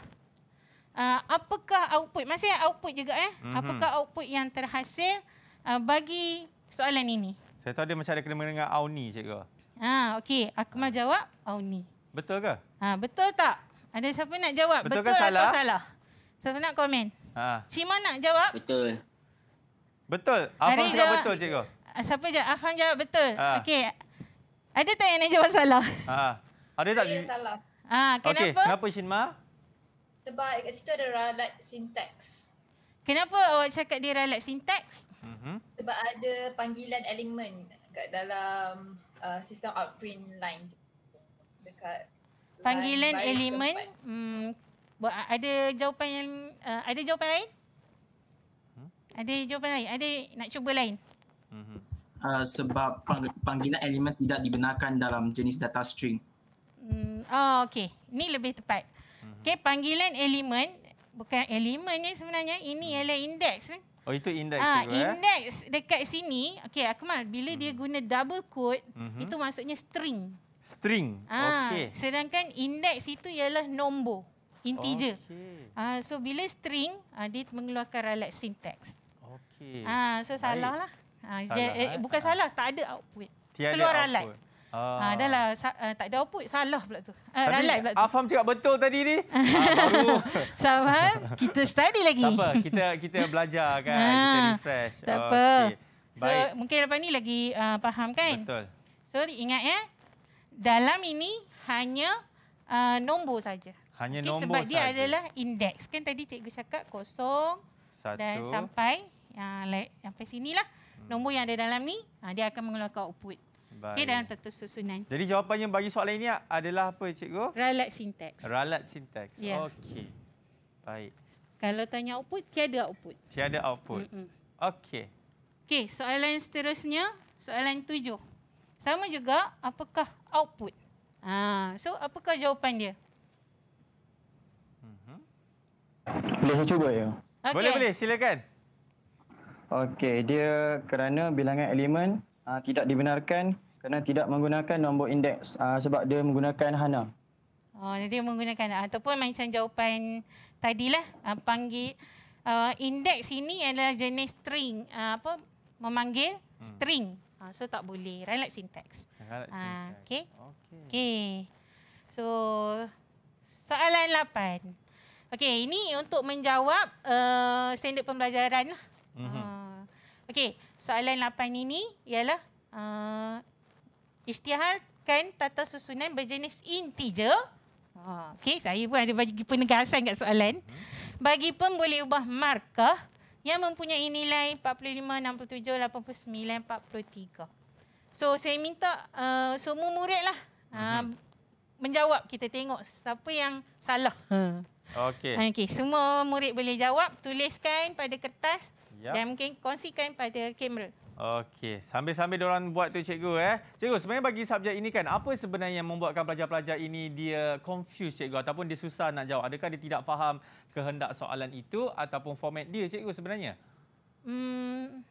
S2: uh, apakah output, masih output juga eh. Hmm. Apakah output yang terhasil uh, bagi soalan ini?
S1: Saya tahu dia macam ada kena-kena dengan Auni, cikgu.
S2: Ah, ha, aku Akmal jawab Auni. Betul ke? Ah, betul tak? Ada siapa nak jawab? Betul, betul atau salah? salah? Siapa nak komen? Ha. Cik Iman nak jawab?
S1: Betul. Betul. Afan Hari jawab betul, cikgu.
S2: Ah, siapa jawab? Afan jawab betul. Ha. Okey. Ada tak yang nak jawab salah?
S1: Ha. Ada tak? Saya yang
S2: salah. Ha. Kenapa? Okay. Kenapa, Cik Iman? Sebab kat situ ada ralat syntax. Kenapa awak cakap dia ralat syntax? Mm -hmm. Sebab ada panggilan elemen kat dalam uh, sistem outprint line. Dekat panggilan elemen hmm, Bu- ada jawapan yang uh, ada jawapan lain? Hmm? Ada jawapan lain? Ada nak cuba lain?
S3: Mm-hmm. Uh, sebab pang- panggilan elemen tidak dibenarkan dalam jenis data string.
S2: Mm, oh, okey. Ini lebih tepat. Mm-hmm. Okey, panggilan elemen bukan elemen ni sebenarnya ini mm. ialah indeks.
S1: Oh itu indeks ah, juga.
S2: Index eh? dekat sini, okay Akmal, bila mm. dia hmm. guna double quote, mm-hmm. itu maksudnya string.
S1: String, ah, okay.
S2: Sedangkan indeks itu ialah nombor integer. Okay. Uh, so bila string uh, dia mengeluarkan ralat syntax. Okey. uh, ah, so salahlah. Ah uh, salah, eh, eh. bukan eh. salah, tak ada output.
S3: Tiada Keluar output. ralat. Ah, ah dahlah
S2: sa- uh, tak ada output salah pula tu. Uh, ralat pula tu. Afam cakap betul tadi ni. ah, baru. Sabar, kita study lagi. Tak apa, kita
S1: kita belajar kan, kita refresh. Tak apa.
S2: Okay. So, mungkin lepas ni lagi uh, faham kan? Betul. So ingat ya. Dalam ini hanya uh, nombor saja. Ah.
S1: Hanya okay, nombor sebab sahaja. dia adalah
S2: indeks. Kan tadi cikgu cakap kosong
S1: Satu. dan sampai
S2: yang like, sampai sinilah. Hmm. Nombor yang ada dalam ni, ha, dia akan mengeluarkan output. Okay dalam tata susunan.
S1: Jadi jawapan yang bagi soalan ini adalah apa cikgu?
S2: Ralat sintaks.
S1: Ralat sintaks. Yeah. Okey. Baik.
S2: Kalau tanya output, tiada output.
S1: Tiada output. Okey.
S2: Okey, soalan seterusnya, soalan tujuh. Sama juga, apakah output? Ha, so, apakah jawapan dia?
S4: Boleh saya cuba ya?
S2: Okay. Boleh boleh
S1: silakan.
S4: Okey, dia kerana bilangan elemen uh, tidak dibenarkan kerana tidak menggunakan nombor indeks uh, sebab dia menggunakan hana.
S2: Oh, jadi menggunakan ataupun macam jawapan tadilah uh, panggil uh, indeks ini adalah jenis string uh, apa memanggil hmm. string. Uh, so tak boleh relax syntax. Relax syntax. okay. okay. So soalan 8. Okey, ini untuk menjawab uh, standard pembelajaran. Mm -hmm. uh, Okey, soalan 8 ini ialah uh, isytiharkan tata susunan berjenis integer. Uh, Okey, saya pun ada bagi penegasan kat soalan. Mhm. Bagi pemboleh ubah markah yang mempunyai nilai 45, 67, 89, 43. So, saya minta uh, semua muridlah lah uh, mm menjawab kita tengok siapa yang salah. Hmm.
S1: Okey. Okey,
S2: semua murid boleh jawab, tuliskan pada kertas yep. dan mungkin kongsikan pada kamera.
S1: Okey, sambil-sambil orang buat tu cikgu eh. Cikgu, sebenarnya bagi subjek ini kan, apa sebenarnya yang membuatkan pelajar-pelajar ini dia confuse cikgu ataupun dia susah nak jawab? Adakah dia tidak faham kehendak soalan itu ataupun format dia cikgu sebenarnya?
S2: Hmm,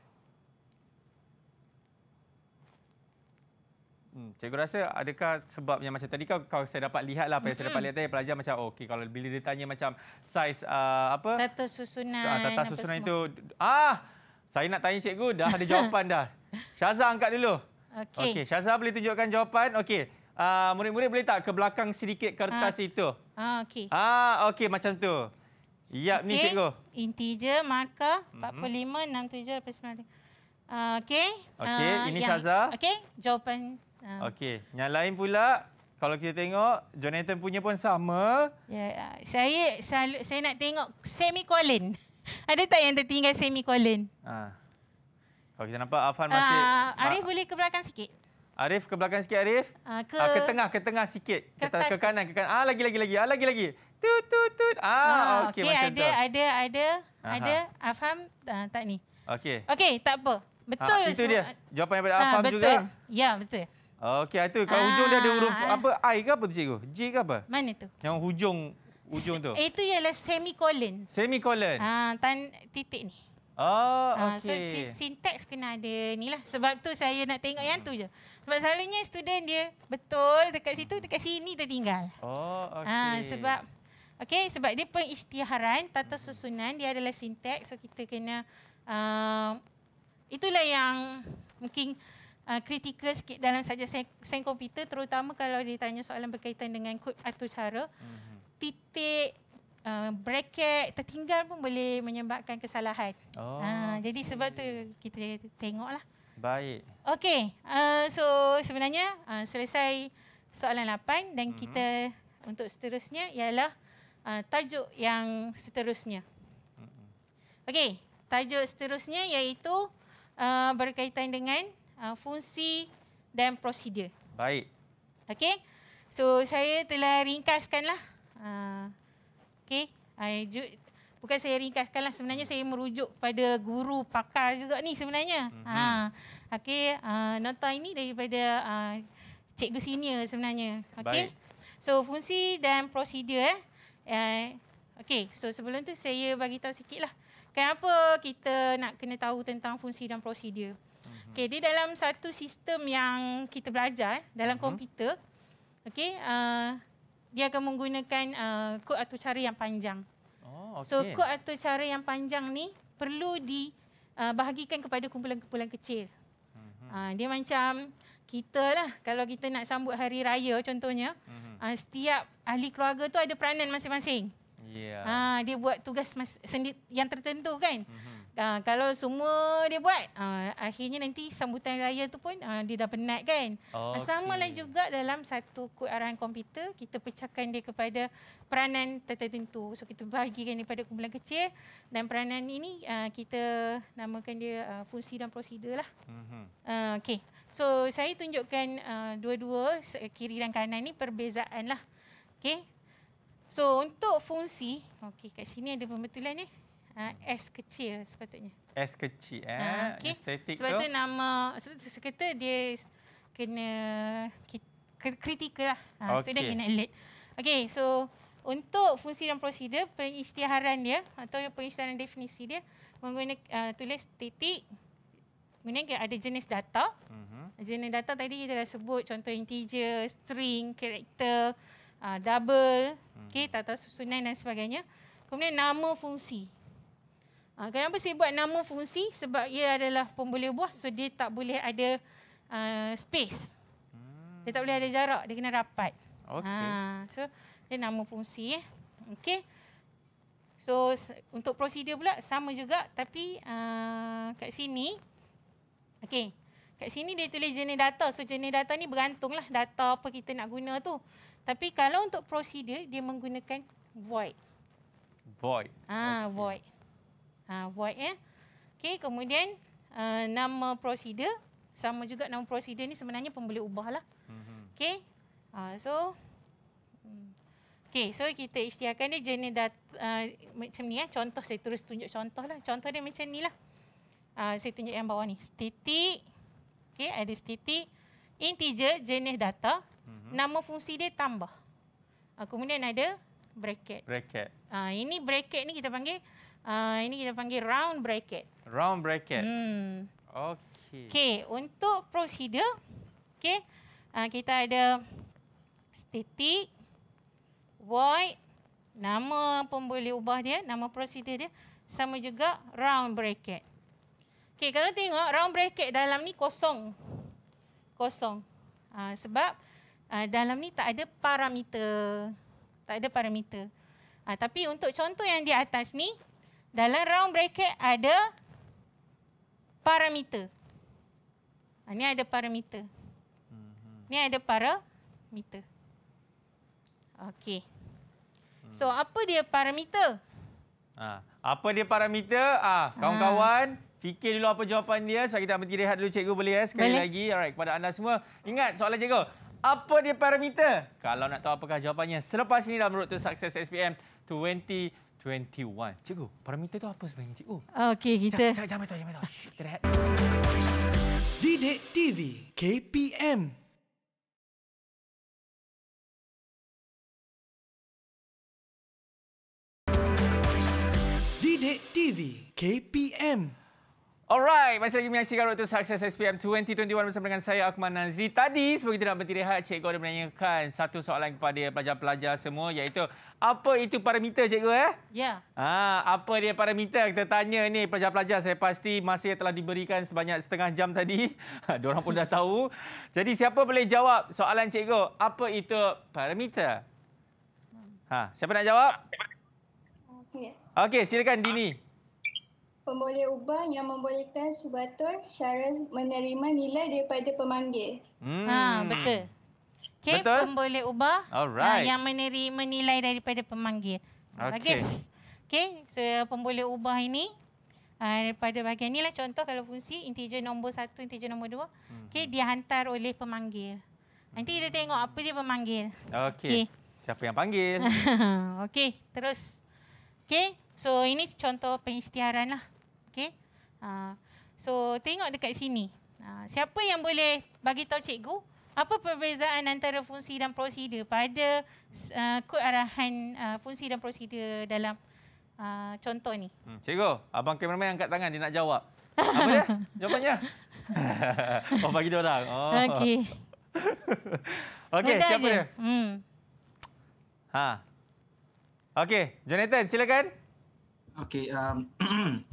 S1: Hmm. Cikgu rasa adakah sebabnya macam tadi kau, kau saya dapat lihat lah apa yang saya dapat lihat tadi eh, pelajar macam oh, okey kalau bila dia tanya macam saiz uh, apa tata
S2: susunan ah, tata susunan itu
S1: semua. ah saya nak tanya cikgu dah ada jawapan dah Syaza angkat dulu okey okey Syaza boleh tunjukkan jawapan okey uh, murid-murid boleh tak ke belakang sedikit kertas uh, itu okay. ah okey ah okey macam tu Ya okay. ni cikgu
S2: integer markah 45 hmm. 67 apa sebenarnya Uh, ah, okay. Okay, uh, ini yeah. Syaza. Okay, jawapan Ah.
S1: Okey, yang lain pula kalau kita tengok Jonathan punya pun sama.
S2: Ya, saya selalu saya nak tengok semicolon. Ada tak yang tertinggal semicolon?
S1: Ha. Kalau kita nampak Afan masih uh, Arif ma
S2: boleh ke belakang sikit?
S1: Arif ke belakang sikit Arif?
S2: Uh, ke, uh, ke tengah,
S1: ke tengah sikit. Ke, ke, ke kanan, ke kanan. Ah lagi lagi lagi. Ah lagi lagi.
S2: Tut tut tut. Ah uh, okey okay, macam ada, tu. ada ada ada, ada Afan uh, tak ni. Okey. Okey, tak apa. Betul. Ha, itu dia.
S1: Jawapan daripada Afan ha, juga. Kan? Ya, betul. Okey, itu kat ah. hujung dia ada huruf apa? I ke apa tu cikgu? J ke apa? Mana tu? Yang hujung hujung tu. Eh,
S2: itu ialah semicolon.
S1: Semicolon.
S2: Ah, tan titik ni.
S1: Oh, okey. Ah, so,
S2: sintaks kena ada ni lah. Sebab tu saya nak tengok hmm. yang tu je. Sebab selalunya student dia betul dekat situ, dekat sini tertinggal.
S1: Oh, ah, okey. Ah, sebab
S2: Okey, sebab dia pengisytiharan, tata susunan, dia adalah sintaks. So, kita kena... Uh, itulah yang mungkin kritikal uh, sikit dalam saja sains komputer terutama kalau ditanya soalan berkaitan dengan kod atau cara mm-hmm. titik uh, bracket tertinggal pun boleh menyebabkan kesalahan. Oh. Uh, jadi sebab tu kita tengoklah. Baik. Okey, uh, so sebenarnya uh, selesai soalan 8 dan mm-hmm. kita untuk seterusnya ialah uh, tajuk yang seterusnya. Mhm. Okey, tajuk seterusnya iaitu uh, berkaitan dengan uh, fungsi dan prosedur. Baik. Okey. So saya telah ringkaskanlah. Uh, Okey. bukan saya ringkaskanlah sebenarnya saya merujuk pada guru pakar juga ni sebenarnya. Ha. Mm-hmm. Uh, Okey, uh, nota ini daripada uh, cikgu senior sebenarnya. Okey. So fungsi dan prosedur eh. Uh, Okey, so sebelum tu saya bagi tahu sikitlah. Kenapa kita nak kena tahu tentang fungsi dan prosedur? Okey, dia dalam satu sistem yang kita belajar dalam uh-huh. komputer. Okey, uh, dia akan menggunakan uh, kod atau cara yang panjang.
S4: Oh, okay. So kod atau
S2: cara yang panjang ni perlu dibahagikan uh, kepada kumpulan-kumpulan kecil. Uh-huh. Uh, dia macam kita lah kalau kita nak sambut hari raya contohnya, uh-huh. uh, setiap ahli keluarga tu ada peranan masing-masing. Yeah. Ya. Uh, dia buat tugas mas- yang tertentu kan. Uh-huh. Uh, kalau semua dia buat, uh, akhirnya nanti sambutan raya tu pun uh, dia dah penat kan. Okay. Sama lah juga dalam satu kod arahan komputer, kita pecahkan dia kepada peranan tertentu. So kita bahagikan daripada kumpulan kecil dan peranan ini uh, kita namakan dia uh, fungsi dan prosedur lah. Mm-hmm. Uh, okay. So saya tunjukkan uh, dua-dua kiri dan kanan ni perbezaan lah. Okay. So untuk fungsi, okay kat sini ada pembetulan ni. Eh. Ha, S kecil sepatutnya.
S1: S kecil eh. Ha, okay. Estetik Sebab tu. tu
S2: nama sebab tu sekata dia kena kritikal lah. Ha, okay. Student kena elit. Okay, so untuk fungsi dan prosedur, pengisytiharan dia atau pengisytiharan definisi dia menggunakan uh, tulis titik menggunakan ada jenis data. Uh-huh. Jenis data tadi kita dah sebut contoh integer, string, character, uh, double, uh-huh. okay, mhm. tata susunan dan sebagainya. Kemudian nama fungsi. Ha, kenapa saya buat nama fungsi? Sebab ia adalah pembuluh buah, so dia tak boleh ada uh, space. Dia tak boleh ada jarak, dia kena rapat. Okay. Ha, so, dia nama fungsi. Eh. Okay. So, untuk prosedur pula, sama juga. Tapi, uh, kat sini, okay. kat sini dia tulis jenis data. So, jenis data ni bergantunglah data apa kita nak guna tu. Tapi, kalau untuk prosedur, dia menggunakan void. Void. Ah, ha, okay. void ha, void ya. Okey, kemudian uh, nama prosedur sama juga nama prosedur ni sebenarnya pun boleh ubahlah. Mhm. Okey. Ha, so hmm. Okey, so kita isytiharkan dia jenis data uh, eh, macam ni ya. Contoh saya terus tunjuk contoh lah. Contoh dia macam ni lah. uh, saya tunjuk yang bawah ni. Titik. Okey, ada titik integer jenis data. Mhm. Nama fungsi dia tambah. Uh, kemudian ada bracket. Bracket. uh, ini bracket ni kita panggil Uh, ini kita panggil round bracket.
S1: Round bracket. Hmm. Okey. Okey,
S2: untuk prosedur, okay uh, ah, kita ada static, void, nama pun boleh ubah dia, nama prosedur dia, sama juga round bracket. Okay kalau tengok round bracket dalam ni kosong. Kosong. Uh, sebab uh, dalam ni tak ada parameter. Tak ada parameter. Ha, tapi untuk contoh yang di atas ni, dalam round bracket ada parameter. Ha, ni ada parameter. Mhm. Ni ada parameter. Okey. Hmm. So apa dia parameter?
S1: Ha, apa dia parameter? Ah, ha, kawan-kawan ha. fikir dulu apa jawapan dia supaya kita ambil rehat dulu cikgu boleh ya sekali boleh. lagi. Alright kepada anda semua. Ingat soalan cikgu. Apa dia parameter? Kalau nak tahu apakah jawapannya selepas ini dalam road to success SPM 20 2021. Cikgu, parameter tu apa sebenarnya, cikgu?
S2: Okey, kita... Jangan, jangan itu, jangan itu. Terhad. Didik TV KPM Dide TV KPM
S1: Alright, masih lagi menyaksikan Road to Success SPM 2021 bersama dengan saya, Akman Nazri. Tadi, sebelum kita nak berhenti rehat, cikgu ada menanyakan satu soalan kepada pelajar-pelajar semua iaitu apa itu parameter, cikgu? Eh? Ya. Yeah. Ha, ah, apa dia parameter? Kita tanya ini pelajar-pelajar. Saya pasti masih telah diberikan sebanyak setengah jam tadi. Ha, diorang pun dah tahu. Jadi, siapa boleh jawab soalan cikgu? Apa itu parameter? Ha, siapa nak jawab? Okey. Okey, silakan Dini
S4: pemboleh ubah yang membolehkan subatul syara menerima nilai daripada pemanggil.
S1: Hmm.
S2: Ha, betul. Okay, betul? pemboleh ubah ha, Alright. yang menerima nilai daripada pemanggil. Okay. Ha, okay, so pemboleh ubah ini ha, daripada bahagian inilah contoh kalau fungsi integer nombor satu, integer nombor dua. Hmm. Okay, dihantar oleh pemanggil. Nanti kita hmm. tengok apa dia pemanggil.
S1: Okay. okay. Siapa yang panggil?
S2: okay, terus. Okay, so ini contoh pengisytiharan lah. Okey. Uh, so tengok dekat sini. Uh, siapa yang boleh bagi tahu cikgu apa perbezaan antara fungsi dan prosedur pada uh, kod arahan uh, fungsi dan prosedur dalam uh, contoh ni?
S1: Hmm. Cikgu, abang kameraman angkat tangan dia nak jawab. Apa dia? Jawapannya? oh bagi dia orang. Oh. Okey. Okey, siapa je. dia? Hmm. Ha. Okey, Jonathan silakan. Okey, um,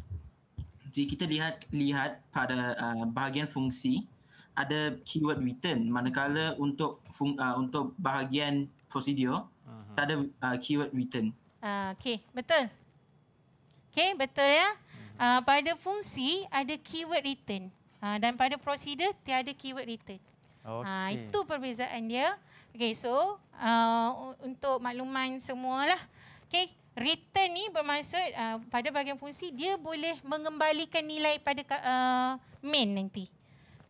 S3: jika kita lihat lihat pada uh, bahagian fungsi ada keyword return manakala untuk fung, uh, untuk bahagian prosedur uh-huh. tak ada uh, keyword return.
S2: Uh, ah, okay betul. Okay betul ya. Uh, pada fungsi ada keyword return uh, ah, dan pada prosedur tiada keyword return. Okay. Uh, itu perbezaan dia. Okay so uh, untuk makluman semualah. Okay return ni bermaksud uh, pada bahagian fungsi dia boleh mengembalikan nilai pada uh, main nanti.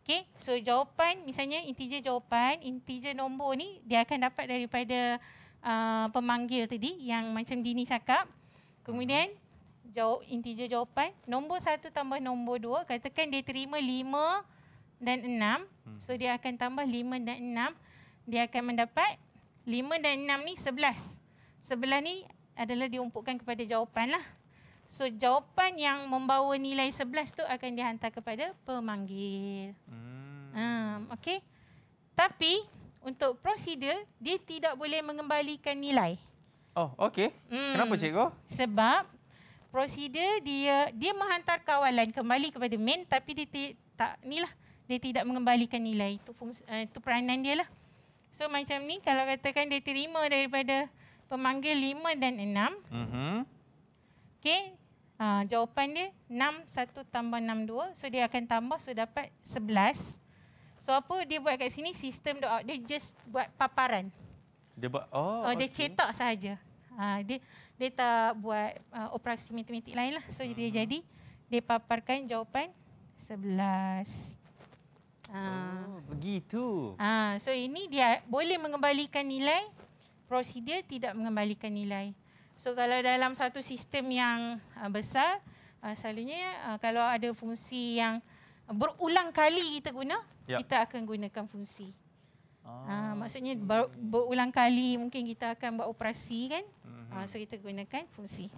S2: Okay, so jawapan misalnya integer jawapan, integer nombor ni dia akan dapat daripada uh, pemanggil tadi yang macam Dini cakap. Kemudian jawab integer jawapan, nombor 1 tambah nombor 2, katakan dia terima 5 dan 6. Hmm. So dia akan tambah 5 dan 6, dia akan mendapat 5 dan 6 ni 11. Sebelah ni adalah diumpukan kepada jawapan lah. So jawapan yang membawa nilai 11 tu akan dihantar kepada pemanggil. Hmm. Um, ah, okay. Tapi untuk prosedur, dia tidak boleh mengembalikan nilai. Oh, okey. Hmm. Kenapa cikgu? Sebab prosedur dia dia menghantar kawalan kembali kepada main tapi dia tak nilah dia tidak mengembalikan nilai itu fungsi, uh, eh, itu peranan dia lah. So macam ni kalau katakan dia terima daripada pemanggil 5 dan 6. Mhm. Okey. Uh, jawapan dia 6 1 tambah 6 2. So dia akan tambah so dapat 11. So apa dia buat kat sini sistem dia dia just buat paparan.
S1: Dia buat oh, oh okay. dia cetak
S2: saja. Ha, ah, dia dia tak buat uh, operasi matematik lain lah. So hmm. dia mhm. jadi dia paparkan jawapan 11. Ah, oh,
S1: begitu.
S2: Ah, so ini dia boleh mengembalikan nilai prosedur tidak mengembalikan nilai. So kalau dalam satu sistem yang uh, besar, uh, selalunya uh, kalau ada fungsi yang berulang kali kita guna, yep. Ya. kita akan gunakan fungsi. Ah. Uh, maksudnya ber, berulang kali mungkin kita akan buat operasi kan? Mm-hmm. Uh, so kita gunakan fungsi.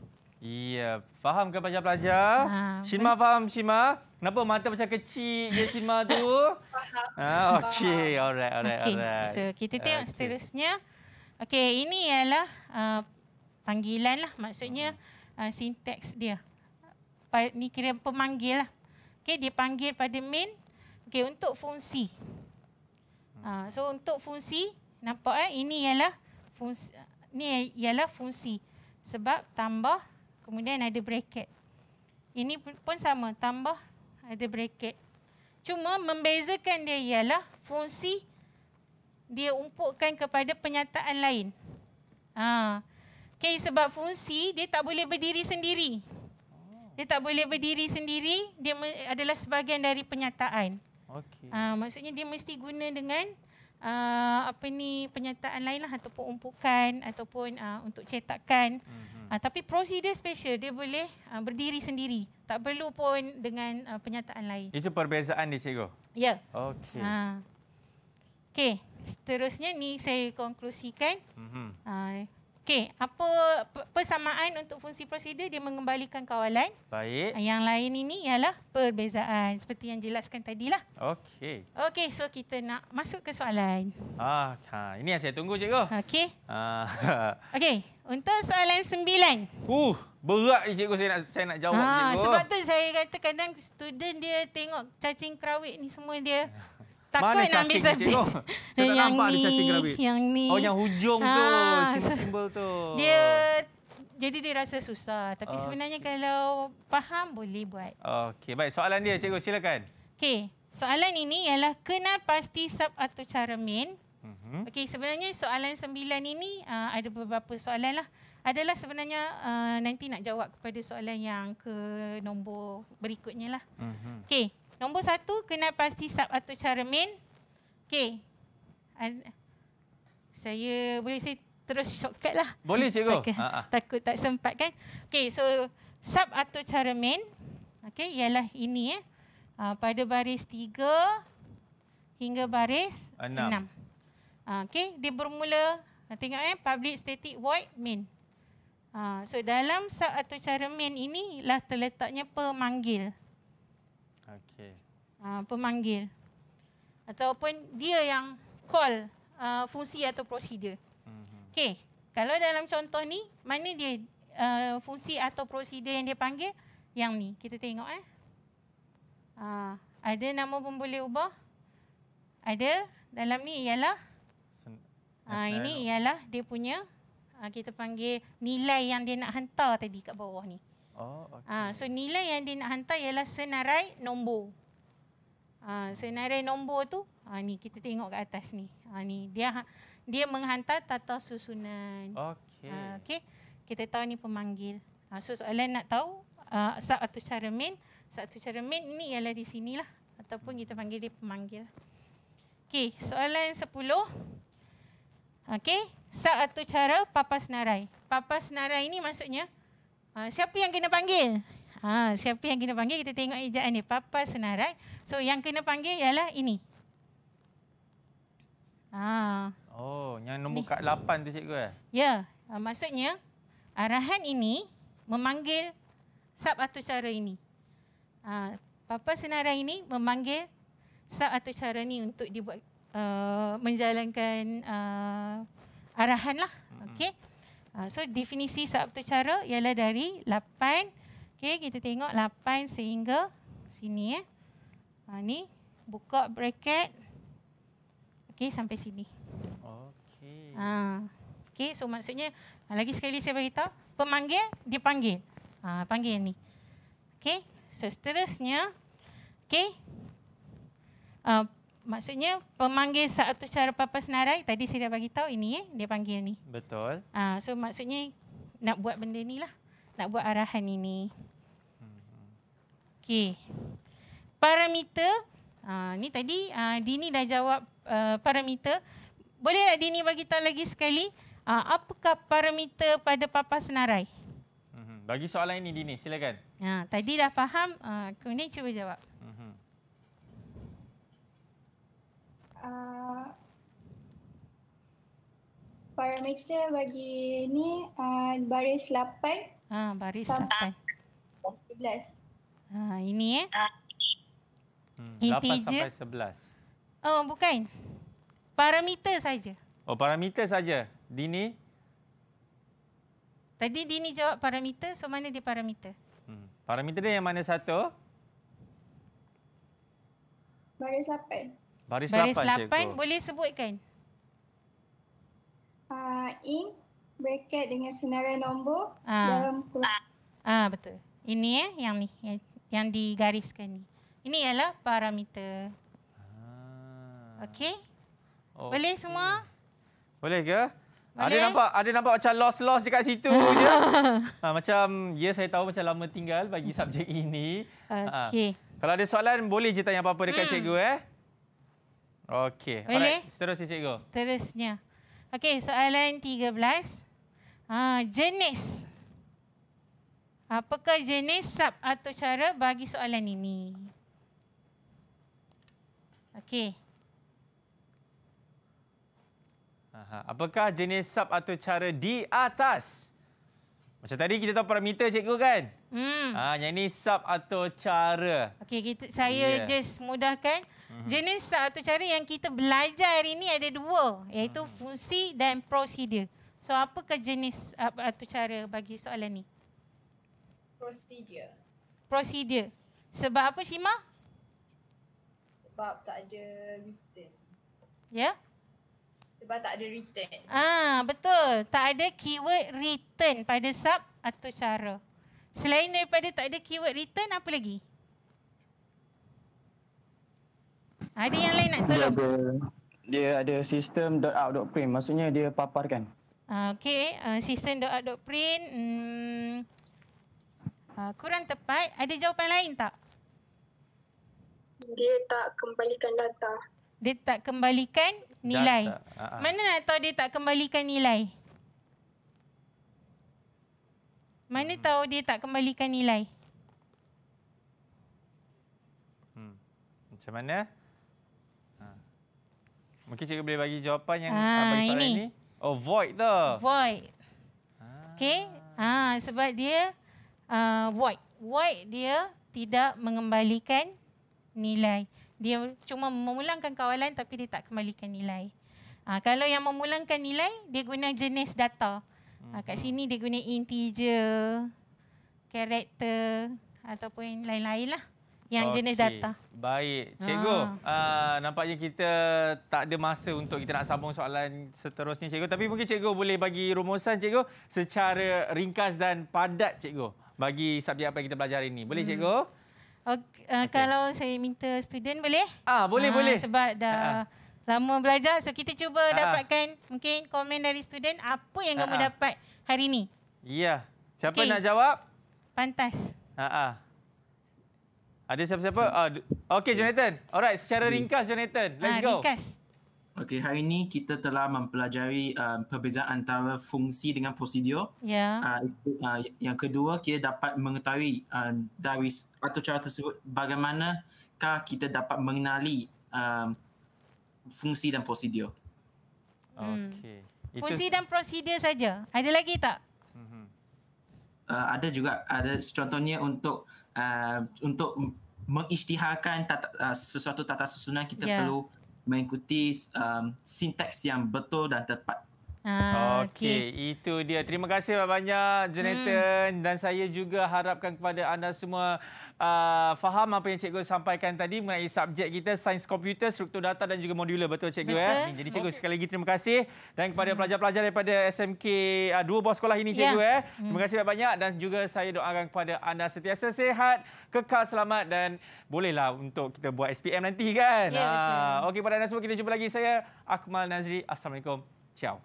S1: Iya, yeah. faham ke pelajar-pelajar? Ha, ah, Shima ben... faham Shima? Kenapa mata macam kecil je Shima tu?
S2: Faham. Ah, okey,
S1: alright, alright, okay. alright. So, kita tengok okay. seterusnya.
S2: Okey, ini ialah uh, panggilan lah. Maksudnya uh, sinteks dia. ni kira pemanggil lah. Okey, dia panggil pada main. Okey, untuk fungsi. Uh, so, untuk fungsi, nampak eh? Ini ialah fungsi. Ini ialah fungsi. Sebab tambah, kemudian ada bracket. Ini pun sama, tambah ada bracket. Cuma membezakan dia ialah fungsi dia umpukkan kepada penyataan lain. Ha. Okay, sebab fungsi dia tak boleh berdiri sendiri. Dia tak boleh berdiri sendiri, dia adalah sebahagian dari penyataan. Okay. Ha, maksudnya dia mesti guna dengan uh, apa ni penyataan lain lah ataupun umpukan ataupun uh, untuk cetakan. Mm-hmm. Ha, tapi prosedur special dia boleh uh, berdiri sendiri. Tak perlu pun dengan uh, penyataan lain. Itu
S1: perbezaan dia cikgu? Ya. Yeah. Okey. Ha.
S2: Okey seterusnya ni saya konklusikan. Mm-hmm. Okey, apa persamaan untuk fungsi prosedur dia mengembalikan kawalan.
S1: Baik. Ah, yang
S2: lain ini ialah perbezaan seperti yang jelaskan tadilah.
S1: Okey.
S2: Okey, so kita nak masuk ke soalan.
S1: Ah, ha, ini yang saya tunggu cikgu. Okey. Ah.
S2: Okey, untuk
S1: soalan sembilan. Uh, berat ni cikgu saya nak saya nak jawab ha, cikgu. sebab tu
S2: saya kata kadang student dia tengok cacing kerawit ni semua dia Takut Mana nak ambil safety. Saya tak yang nampak ni, ada cacing kerabit. Yang ni. Oh, yang hujung ha, tu. Simbol tu. Dia... Jadi dia rasa susah. Tapi okay. Oh. sebenarnya kalau faham, boleh buat.
S1: Okey, baik. Soalan dia, cikgu. Silakan.
S2: Okey. Soalan ini ialah kenal pasti sub atau cara main. Mm-hmm. Okey, sebenarnya soalan sembilan ini uh, ada beberapa soalan lah. Adalah sebenarnya uh, nanti nak jawab kepada soalan yang ke nombor berikutnya lah. Mm-hmm. Okey, Nombor satu, kenal pasti sub atau cara main. Okey. Saya boleh saya terus shortcut lah. Boleh cikgu. Takut, uh-huh. Ah, ah. takut tak sempat kan. Okey, so sub atau cara main. Okey, ialah ini. Eh. Uh, pada baris tiga hingga baris enam. enam. Uh, Okey, dia bermula. Tengok eh, public static void main. Uh, so dalam sub atau cara main ini lah terletaknya pemanggil. Ah, pemanggil ataupun dia yang call uh, fungsi atau prosedur. Mhm. Okey, kalau dalam contoh ni mana dia uh, fungsi atau prosedur yang dia panggil? Yang ni kita tengok eh. Uh, ada nama pun boleh ubah. Ada dalam ni ialah Sen- ini ialah dia punya uh, kita panggil nilai yang dia nak hantar tadi kat bawah ni. Oh, okay. uh, so nilai yang dia nak hantar ialah senarai nombor. Ha, senarai nombor tu, ha, ni kita tengok kat atas ni. Ha, ni dia dia menghantar tata susunan.
S4: Okey. Ha,
S2: Okey. Kita tahu ni pemanggil. Ha, so soalan nak tahu uh, sub cara main. satu cara main ni ialah di sinilah Ataupun kita panggil dia pemanggil. Okey. Soalan sepuluh. Okey. satu cara papa senarai. Papa senarai ini maksudnya ha, siapa yang kena panggil? Ha, siapa yang kena panggil kita tengok ejaan ni. Papa senarai. So yang kena panggil ialah ini. Ah.
S1: Oh, yang nombor ni. kat 8 tu cikgu eh?
S2: Ya, uh, maksudnya arahan ini memanggil sub atau cara ini. Ah, uh, papa senarai ini memanggil sub atau cara ini untuk dibuat uh, menjalankan uh, arahan lah. Hmm. Okey. Uh, so definisi sub atau cara ialah dari 8 Okey, kita tengok 8 sehingga sini eh. Ha, ni buka bracket. Okey sampai sini. Okey. Ha. Okey so maksudnya ha, lagi sekali saya beritahu pemanggil dia panggil. Ha, panggil ni. Okey. So seterusnya okey. Uh, maksudnya pemanggil satu cara papa senarai tadi saya dah bagi tahu ini eh dia panggil ni. Betul. Ha, so maksudnya nak buat benda ni lah. Nak buat arahan ini. Hmm. Okey parameter uh, ah, ni tadi uh, Dini dah jawab uh, ah, parameter boleh tak Dini bagi tahu lagi sekali uh, apakah parameter pada papa senarai
S1: mhm. bagi soalan ini Dini silakan
S2: ha uh, tadi dah faham uh, kemudian cuba jawab Uh, mhm. parameter bagi ni uh, baris 8 ha, baris 8 17 ha, ini eh
S1: Hmm. Inti 8 sampai 11.
S2: Oh, bukan. Parameter saja.
S1: Oh, parameter saja. Dini?
S2: Tadi Dini jawab parameter, so mana dia parameter?
S1: Hmm. Parameter dia yang mana satu?
S2: Baris 8.
S1: Baris 8, Baris 8
S2: boleh sebutkan? Uh, ink, bracket dengan senarai nombor ah. dalam Ah, betul. Ini eh, yang ni. Yang, yang digariskan ni. Ini ialah parameter. Ah. Okey. Okay. Boleh semua?
S1: Boleh ke? Boleh. Ada nampak ada nampak macam loss-loss dekat situ je. Ha, macam ya saya tahu macam lama tinggal bagi hmm. subjek ini.
S2: Ah. Okey. Ha.
S1: Kalau ada soalan boleh je tanya apa-apa dekat hmm. cikgu eh. Okey. Boleh. Terus Seterusnya cikgu.
S2: Terusnya. Okey, soalan 13. Ha, jenis. Apakah jenis sub atau cara bagi soalan ini? Okey.
S1: Apakah jenis sub atau cara di atas? Macam tadi kita tahu parameter cikgu kan? Hmm. Ha, yang ini sub atau cara.
S2: Okey, saya yeah. just mudahkan. Mhm. Jenis sub atau cara yang kita belajar hari ini ada dua. Iaitu mhm. fungsi dan prosedur. So, apakah jenis atau cara bagi soalan ini?
S4: Prosedur.
S2: Prosedur. Sebab apa, Syimah?
S4: sebab tak ada return. Ya? Yeah? Sebab tak ada return.
S2: Ah Betul. Tak ada keyword return pada sub atau cara. Selain daripada tak ada keyword return, apa lagi? Ada yang lain nak tolong? Dia ada, dia
S4: ada system dot out dot print. Maksudnya dia paparkan.
S2: Ah, Okey. Uh, system dot out dot print. Hmm. Uh, kurang tepat. Ada jawapan lain tak? dia tak kembalikan data. Dia tak kembalikan nilai. Data. Ah, ah. Mana nak tahu dia tak kembalikan nilai? Mana hmm. tahu dia tak kembalikan nilai?
S1: Hmm. Macam mana? Ha. Mungkin cikgu boleh bagi jawapan yang ha, ah, bagi soalan ini. ini. Oh, void tu.
S2: Void. Okay. Ha, sebab dia uh, void. Void dia tidak mengembalikan nilai. Dia cuma memulangkan kawalan tapi dia tak kembalikan nilai. Ha, kalau yang memulangkan nilai, dia guna jenis data. Ha, kat mhm. sini dia guna integer, karakter ataupun lain-lain lah yang okay. jenis data.
S1: Baik. Cikgu, ha. uh, nampaknya kita tak ada masa untuk kita nak sambung soalan seterusnya cikgu. Tapi mungkin cikgu boleh bagi rumusan cikgu secara ringkas dan padat cikgu bagi subjek apa yang kita belajar ini. Boleh mhm. cikgu?
S2: Okay. Eh, okay. Kalau saya minta student boleh? Ah boleh ah, boleh. Sebab dah ah. ah. lama belajar, so kita cuba ah, ah. dapatkan mungkin komen dari student apa yang ah. kamu ah. dapat hari ini.
S1: Iya. Siapa okay. nak jawab?
S2: Pantas.
S1: Ah ah. Ada siapa-siapa? Ah, okay Jonathan. Alright, secara ringkas Jonathan. Let's ah, go. Ringkas. Okey,
S3: hari ini kita telah mempelajari uh, perbezaan antara fungsi dengan prosedur. Ya. Yeah. Uh, uh, yang kedua, kita dapat mengetahui uh, dari atau cara tersebut bagaimanakah kita dapat mengenali um, fungsi dan prosedur. Hmm. Okey. Fungsi dan
S2: prosedur saja. Ada lagi tak? Mhm.
S3: Uh, ada juga. Ada contohnya untuk uh, untuk mengisytiharkan tata, uh, sesuatu tata susunan kita yeah. perlu mengikuti um, sintaks yang betul dan tepat. Ah, okey, okay.
S1: itu dia. Terima kasih banyak-banyak Jonathan hmm. dan saya juga harapkan kepada anda semua uh, faham apa yang cikgu sampaikan tadi mengenai subjek kita sains komputer, struktur data dan juga modular betul cikgu eh? betul. ya. Jadi cikgu okay. sekali lagi terima kasih dan kepada hmm. pelajar-pelajar hmm. daripada SMK uh, ah, dua buah sekolah ini cikgu ya. Eh. Hmm. Terima kasih banyak-banyak dan juga saya doakan kepada anda sentiasa sihat, kekal selamat dan bolehlah untuk kita buat SPM nanti kan. Ya, uh, Okey pada anda semua kita jumpa lagi saya Akmal Nazri. Assalamualaikum. Ciao.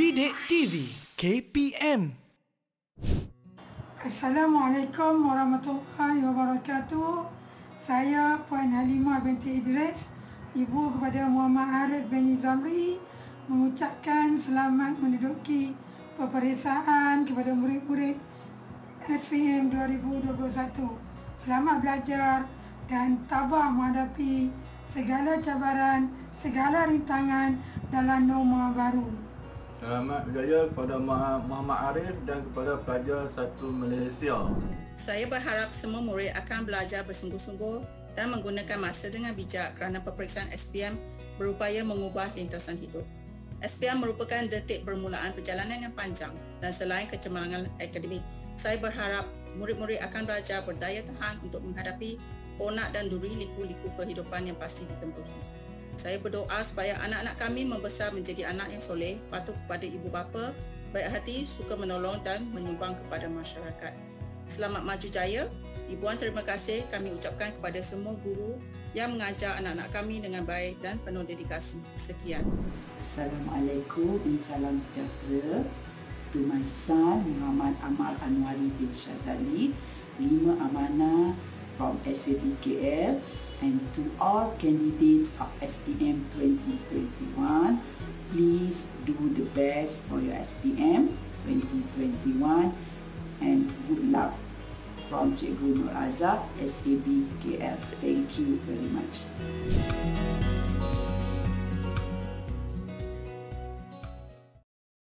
S4: Didik TV KPM Assalamualaikum warahmatullahi wabarakatuh. Saya Puan Halimah
S2: binti Idris, ibu kepada Muhammad Arif bin Zamri, mengucapkan selamat menduduki peperiksaan kepada murid-murid SPM 2021. Selamat belajar dan tabah
S4: menghadapi segala cabaran, segala rintangan dalam norma baru. Selamat berjaya kepada Muhammad Arif dan kepada pelajar satu Malaysia.
S2: Saya berharap semua murid akan belajar bersungguh-sungguh dan menggunakan masa dengan bijak kerana peperiksaan SPM berupaya mengubah lintasan hidup. SPM merupakan detik permulaan perjalanan yang panjang dan selain kecemerlangan akademik, saya berharap murid-murid akan belajar berdaya tahan untuk menghadapi onak dan duri liku-liku kehidupan yang pasti ditempuhi. Saya berdoa supaya anak-anak kami membesar menjadi anak yang soleh, patuh kepada ibu bapa, baik hati, suka menolong dan menyumbang kepada masyarakat. Selamat maju jaya. Ibu Wan, terima kasih kami ucapkan kepada semua guru yang mengajar anak-anak kami dengan baik dan penuh dedikasi. Sekian.
S3: Assalamualaikum dan salam sejahtera to my son Muhammad Amal Anwari bin Syazali, lima amanah from SABKL. And to all candidates of SPM 2021, please do the best for your SPM 2021 and good luck from Cikgu Nur Azhar, SAB KL. Thank you very much.